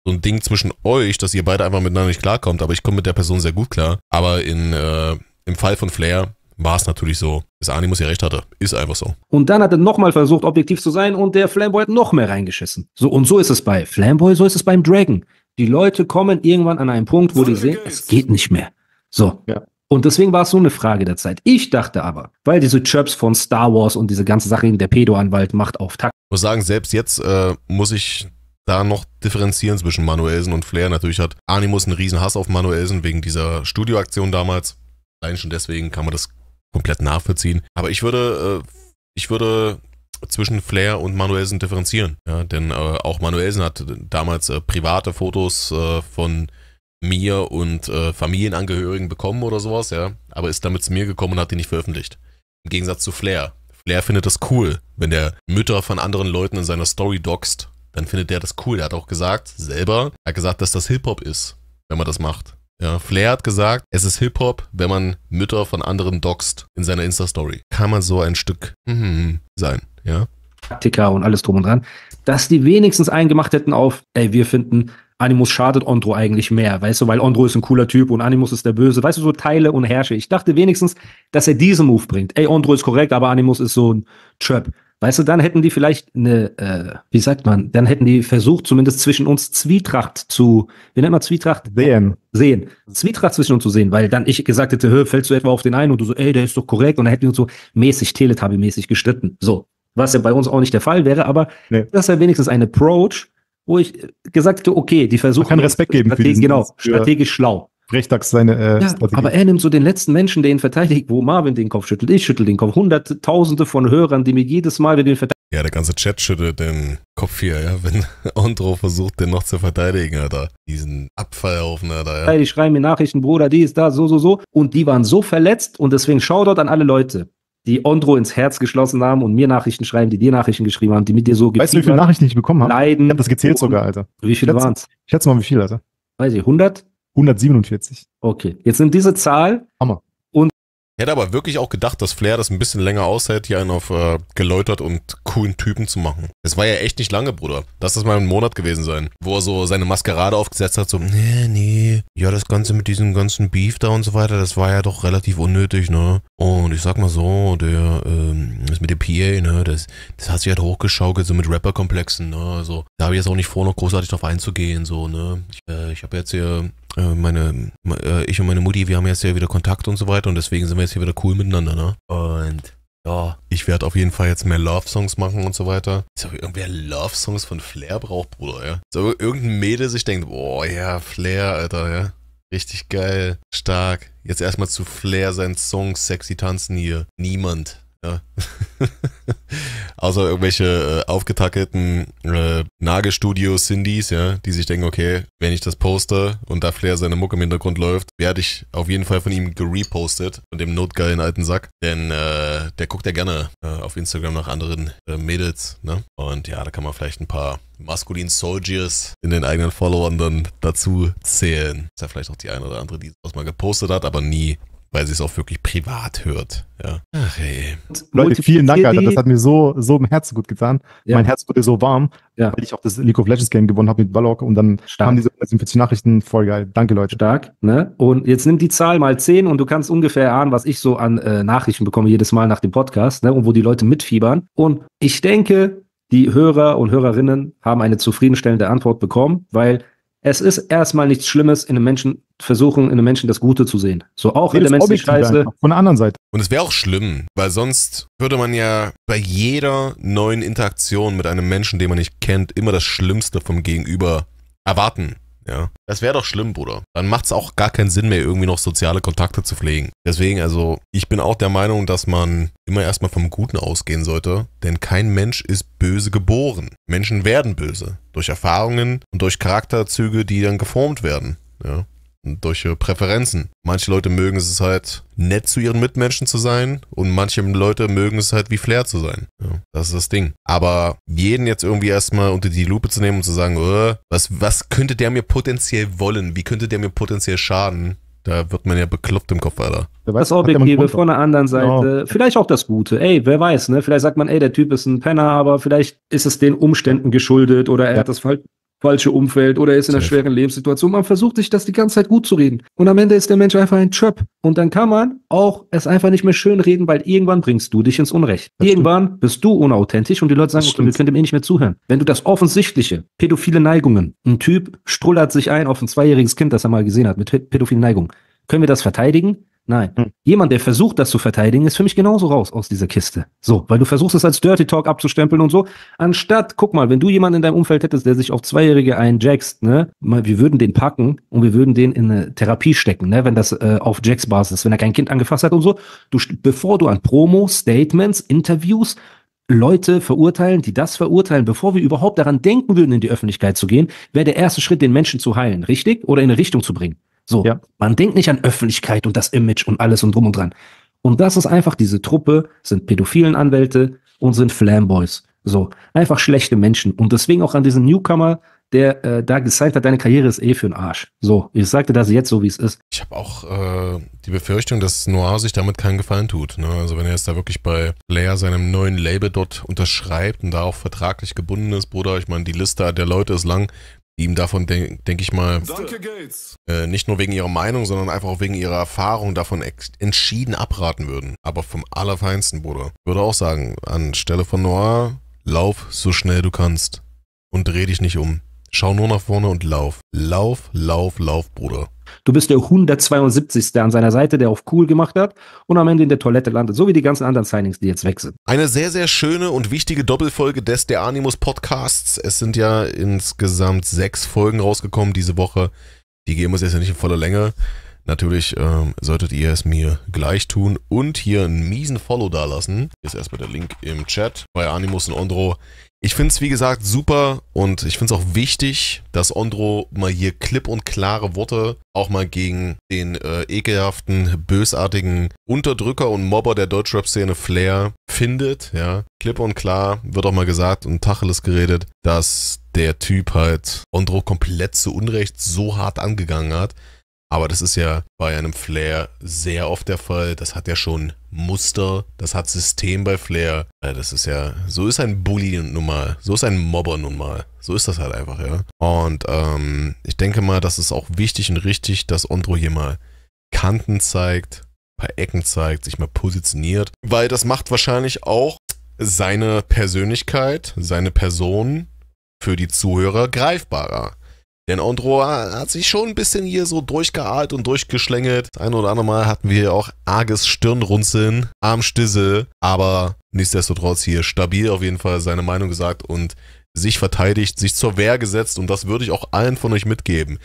so ein Ding zwischen euch, dass ihr beide einfach miteinander nicht klarkommt, aber ich komme mit der Person sehr gut klar. Aber in, äh, im Fall von Flair war es natürlich so, dass Animus ja recht hatte. Ist einfach so. Und dann hat er nochmal versucht, objektiv zu sein und der Flamboy hat noch mehr reingeschissen. So, und so ist es bei Flamboy, so ist es beim Dragon. Die Leute kommen irgendwann an einen Punkt, wo so die sehen, geht's. es geht nicht mehr. So. Ja. Und deswegen war es so eine Frage der Zeit. Ich dachte aber, weil diese Chirps von Star Wars und diese ganze Sache, die der Pedo-Anwalt macht, auf Takt. Ich muss sagen, selbst jetzt äh, muss ich da noch differenzieren zwischen Manuelsen und Flair. Natürlich hat Animus einen riesen Hass auf Manuelsen wegen dieser Studioaktion damals. Allein schon deswegen kann man das komplett nachvollziehen. Aber ich würde, äh, ich würde zwischen Flair und Manuelsen differenzieren. Ja? Denn äh, auch Manuelsen hat damals äh, private Fotos äh, von mir und äh, Familienangehörigen bekommen oder sowas, ja. Aber ist damit zu mir gekommen und hat die nicht veröffentlicht. Im Gegensatz zu Flair. Flair findet das cool, wenn der Mütter von anderen Leuten in seiner Story doxt, dann findet der das cool. Der hat auch gesagt, selber, er hat gesagt, dass das Hip-Hop ist, wenn man das macht. Ja, Flair hat gesagt, es ist Hip-Hop, wenn man Mütter von anderen doxt in seiner Insta-Story. Kann man so ein Stück mm, sein, ja? Taktiker und alles drum und dran, dass die wenigstens eingemacht hätten auf, ey, wir finden, Animus schadet Andro eigentlich mehr, weißt du, weil Andro ist ein cooler Typ und Animus ist der Böse, weißt du, so Teile und Herrsche. Ich dachte wenigstens, dass er diesen Move bringt. Ey, Andro ist korrekt, aber Animus ist so ein Trap. Weißt du, dann hätten die vielleicht eine, äh, wie sagt man, dann hätten die versucht, zumindest zwischen uns Zwietracht zu, wie nennt man Zwietracht? Sehen. Sehen. Zwietracht zwischen uns zu sehen, weil dann ich gesagt hätte, hör, fällst du etwa auf den einen und du so, ey, der ist doch korrekt und dann hätten wir uns so mäßig, Teletubby-mäßig gestritten. So. Was ja bei uns auch nicht der Fall wäre, aber nee. das ja wenigstens ein Approach, wo ich gesagt hätte, okay, die versuchen. Man Respekt geben für diesen, Genau, strategisch schlau. Frechdachs seine äh, ja, Strategie. Aber er nimmt so den letzten Menschen, der ihn verteidigt, wo Marvin den Kopf schüttelt, ich schüttel den Kopf. Hunderttausende von Hörern, die mir jedes Mal, wieder den verteidigen. Ja, der ganze Chat schüttelt den Kopf hier, ja, wenn Andro versucht, den noch zu verteidigen, Alter. Diesen Abfallhaufen, Alter. Ja. Die schreiben mir Nachrichten, Bruder, die ist da, so, so, so. Und die waren so verletzt und deswegen Shoutout an alle Leute die Ondro ins Herz geschlossen haben und mir Nachrichten schreiben, die dir Nachrichten geschrieben haben, die mit dir so Weißt du, wie viele Nachrichten ich bekommen habe? Leiden. Ich habe das gezählt sogar, Alter. Wie viele waren es? Ich schätze mal, wie viele, Alter. Weiß ich, 100? 147. Okay. Jetzt sind diese Zahl Hammer. Hätte aber wirklich auch gedacht, dass Flair das ein bisschen länger aushält, hier einen auf äh, geläutert und coolen Typen zu machen. Es war ja echt nicht lange, Bruder. Lass das mal ein Monat gewesen sein, wo er so seine Maskerade aufgesetzt hat, so, nee, nee, ja, das Ganze mit diesem ganzen Beef da und so weiter, das war ja doch relativ unnötig, ne? Und ich sag mal so, der, ähm, das mit dem PA, ne, das, das hat sich halt hochgeschaukelt, so mit Rapper-Komplexen, ne? Also, da habe ich jetzt auch nicht vor, noch großartig drauf einzugehen, so, ne? Ich, äh, ich habe jetzt hier äh, meine, äh, ich und meine Mutti, wir haben jetzt ja wieder Kontakt und so weiter und deswegen sind wir jetzt hier wieder cool miteinander, ne? Und ja, ich werde auf jeden Fall jetzt mehr Love-Songs machen und so weiter. Ist aber irgendwer Love-Songs von Flair braucht, Bruder, ja. So irgendein Mädel sich denkt, boah, ja, Flair, Alter, ja. Richtig geil, stark. Jetzt erstmal zu Flair seinen Song Sexy tanzen hier. Niemand. Ja. also irgendwelche äh, aufgetackelten äh, Nagelstudio-Cindies, ja, die sich denken, okay, wenn ich das poste und da Flair seine Mucke im Hintergrund läuft, werde ich auf jeden Fall von ihm gerepostet und dem notgeilen alten Sack. Denn äh, der guckt ja gerne äh, auf Instagram nach anderen äh, Mädels, ne? Und ja, da kann man vielleicht ein paar maskulin Soldiers in den eigenen Followern dann dazu zählen. Ist ja vielleicht auch die eine oder andere, die sowas mal gepostet hat, aber nie weil sie es auch wirklich privat hört. Ja. Ach ey. Leute, vielen Dank, Alter. Das hat mir so, so im Herzen gut getan. Ja. Mein Herz wurde so warm, ja. weil ich auch das League of Legends Game gewonnen habe mit Balog und dann Stark. haben diese 47 Nachrichten voll geil. Danke, Leute. Stark, ne? Und jetzt nimm die Zahl mal 10 und du kannst ungefähr ahnen, was ich so an äh, Nachrichten bekomme jedes Mal nach dem Podcast, ne? Und wo die Leute mitfiebern. Und ich denke, die Hörer und Hörerinnen haben eine zufriedenstellende Antwort bekommen, weil es ist erstmal nichts Schlimmes, in einem Menschen versuchen, in einem Menschen das Gute zu sehen. So auch in der menschlichen Scheiße. Von der anderen Seite. Und es wäre auch schlimm, weil sonst würde man ja bei jeder neuen Interaktion mit einem Menschen, den man nicht kennt, immer das Schlimmste vom Gegenüber erwarten ja. Das wäre doch schlimm, Bruder. Dann macht es auch gar keinen Sinn mehr, irgendwie noch soziale Kontakte zu pflegen. Deswegen, also, ich bin auch der Meinung, dass man immer erstmal vom Guten ausgehen sollte, denn kein Mensch ist böse geboren. Menschen werden böse. Durch Erfahrungen und durch Charakterzüge, die dann geformt werden. Ja durch Präferenzen. Manche Leute mögen es halt, nett zu ihren Mitmenschen zu sein und manche Leute mögen es halt, wie Flair zu sein. Ja, das ist das Ding. Aber jeden jetzt irgendwie erstmal unter die Lupe zu nehmen und zu sagen, oh, was, was könnte der mir potenziell wollen? Wie könnte der mir potenziell schaden? Da wird man ja bekloppt im Kopf, Alter. Das Objektive von der anderen genau. Seite, ja. vielleicht auch das Gute. Ey, wer weiß, ne? Vielleicht sagt man, ey, der Typ ist ein Penner, aber vielleicht ist es den Umständen geschuldet oder er ja. hat das Verhalten falsche Umfeld oder ist in einer schweren Lebenssituation. Man versucht sich das die ganze Zeit gut zu reden. Und am Ende ist der Mensch einfach ein Chöp. Und dann kann man auch es einfach nicht mehr schön reden, weil irgendwann bringst du dich ins Unrecht. Das irgendwann stimmt. bist du unauthentisch und die Leute sagen, okay, wir können dem eh nicht mehr zuhören. Wenn du das offensichtliche, pädophile Neigungen, ein Typ strullert sich ein auf ein zweijähriges Kind, das er mal gesehen hat, mit pädophilen Neigungen. Können wir das verteidigen? Nein. Hm. Jemand, der versucht, das zu verteidigen, ist für mich genauso raus aus dieser Kiste. So, weil du versuchst es als Dirty Talk abzustempeln und so. Anstatt, guck mal, wenn du jemanden in deinem Umfeld hättest, der sich auf Zweijährige einjackst, ne, mal, wir würden den packen und wir würden den in eine Therapie stecken, ne, wenn das äh, auf Jacks-Basis, wenn er kein Kind angefasst hat und so. Du, bevor du an Promo, Statements, Interviews, Leute verurteilen, die das verurteilen, bevor wir überhaupt daran denken würden, in die Öffentlichkeit zu gehen, wäre der erste Schritt, den Menschen zu heilen, richtig? Oder in eine Richtung zu bringen. So, ja. man denkt nicht an Öffentlichkeit und das Image und alles und drum und dran. Und das ist einfach diese Truppe, sind pädophilen Anwälte und sind Flamboys. So, einfach schlechte Menschen. Und deswegen auch an diesen Newcomer, der äh, da gezeigt hat, deine Karriere ist eh für den Arsch. So, ich sagte das jetzt so, wie es ist. Ich habe auch äh, die Befürchtung, dass Noir sich damit keinen Gefallen tut. Ne? Also wenn er jetzt da wirklich bei Blair seinem neuen Label dort unterschreibt und da auch vertraglich gebunden ist, Bruder, ich meine, die Liste der Leute ist lang, die ihm davon, denke denk ich mal, äh, nicht nur wegen ihrer Meinung, sondern einfach auch wegen ihrer Erfahrung davon entschieden abraten würden. Aber vom Allerfeinsten, Bruder. Ich würde auch sagen, anstelle von Noir, lauf so schnell du kannst und dreh dich nicht um. Schau nur nach vorne und lauf. Lauf, lauf, lauf, Bruder. Du bist der 172. an seiner Seite, der auf cool gemacht hat und am Ende in der Toilette landet, so wie die ganzen anderen Signings, die jetzt weg sind. Eine sehr, sehr schöne und wichtige Doppelfolge des Der Animus Podcasts. Es sind ja insgesamt sechs Folgen rausgekommen diese Woche. Die geben uns jetzt ja nicht in voller Länge. Natürlich ähm, solltet ihr es mir gleich tun und hier einen miesen Follow dalassen. Hier ist erstmal der Link im Chat bei Animus und Ondro. Ich finde es, wie gesagt, super und ich finde es auch wichtig, dass Ondro mal hier klipp und klare Worte auch mal gegen den äh, ekelhaften, bösartigen Unterdrücker und Mobber der Deutschrap-Szene Flair findet. Ja, klipp und klar wird auch mal gesagt und Tacheles geredet, dass der Typ halt Ondro komplett zu Unrecht so hart angegangen hat. Aber das ist ja bei einem Flair sehr oft der Fall. Das hat ja schon Muster, das hat System bei Flair. Das ist ja, so ist ein Bully nun mal, so ist ein Mobber nun mal. So ist das halt einfach, ja. Und ähm, ich denke mal, das ist auch wichtig und richtig, dass Ondro hier mal Kanten zeigt, ein paar Ecken zeigt, sich mal positioniert. Weil das macht wahrscheinlich auch seine Persönlichkeit, seine Person für die Zuhörer greifbarer. Denn Andro hat sich schon ein bisschen hier so durchgeahlt und durchgeschlängelt. Ein oder andere Mal hatten wir hier auch arges Stirnrunzeln, Armstisse, aber nichtsdestotrotz hier stabil auf jeden Fall seine Meinung gesagt und sich verteidigt, sich zur Wehr gesetzt und das würde ich auch allen von euch mitgeben.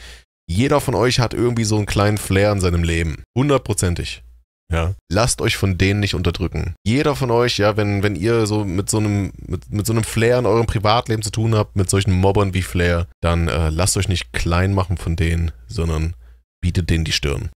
Jeder von euch hat irgendwie so einen kleinen Flair in seinem Leben. Hundertprozentig. Ja. Lasst euch von denen nicht unterdrücken. Jeder von euch, ja, wenn, wenn ihr so mit so einem, mit, mit so einem Flair in eurem Privatleben zu tun habt, mit solchen Mobbern wie Flair, dann äh, lasst euch nicht klein machen von denen, sondern bietet denen die Stirn.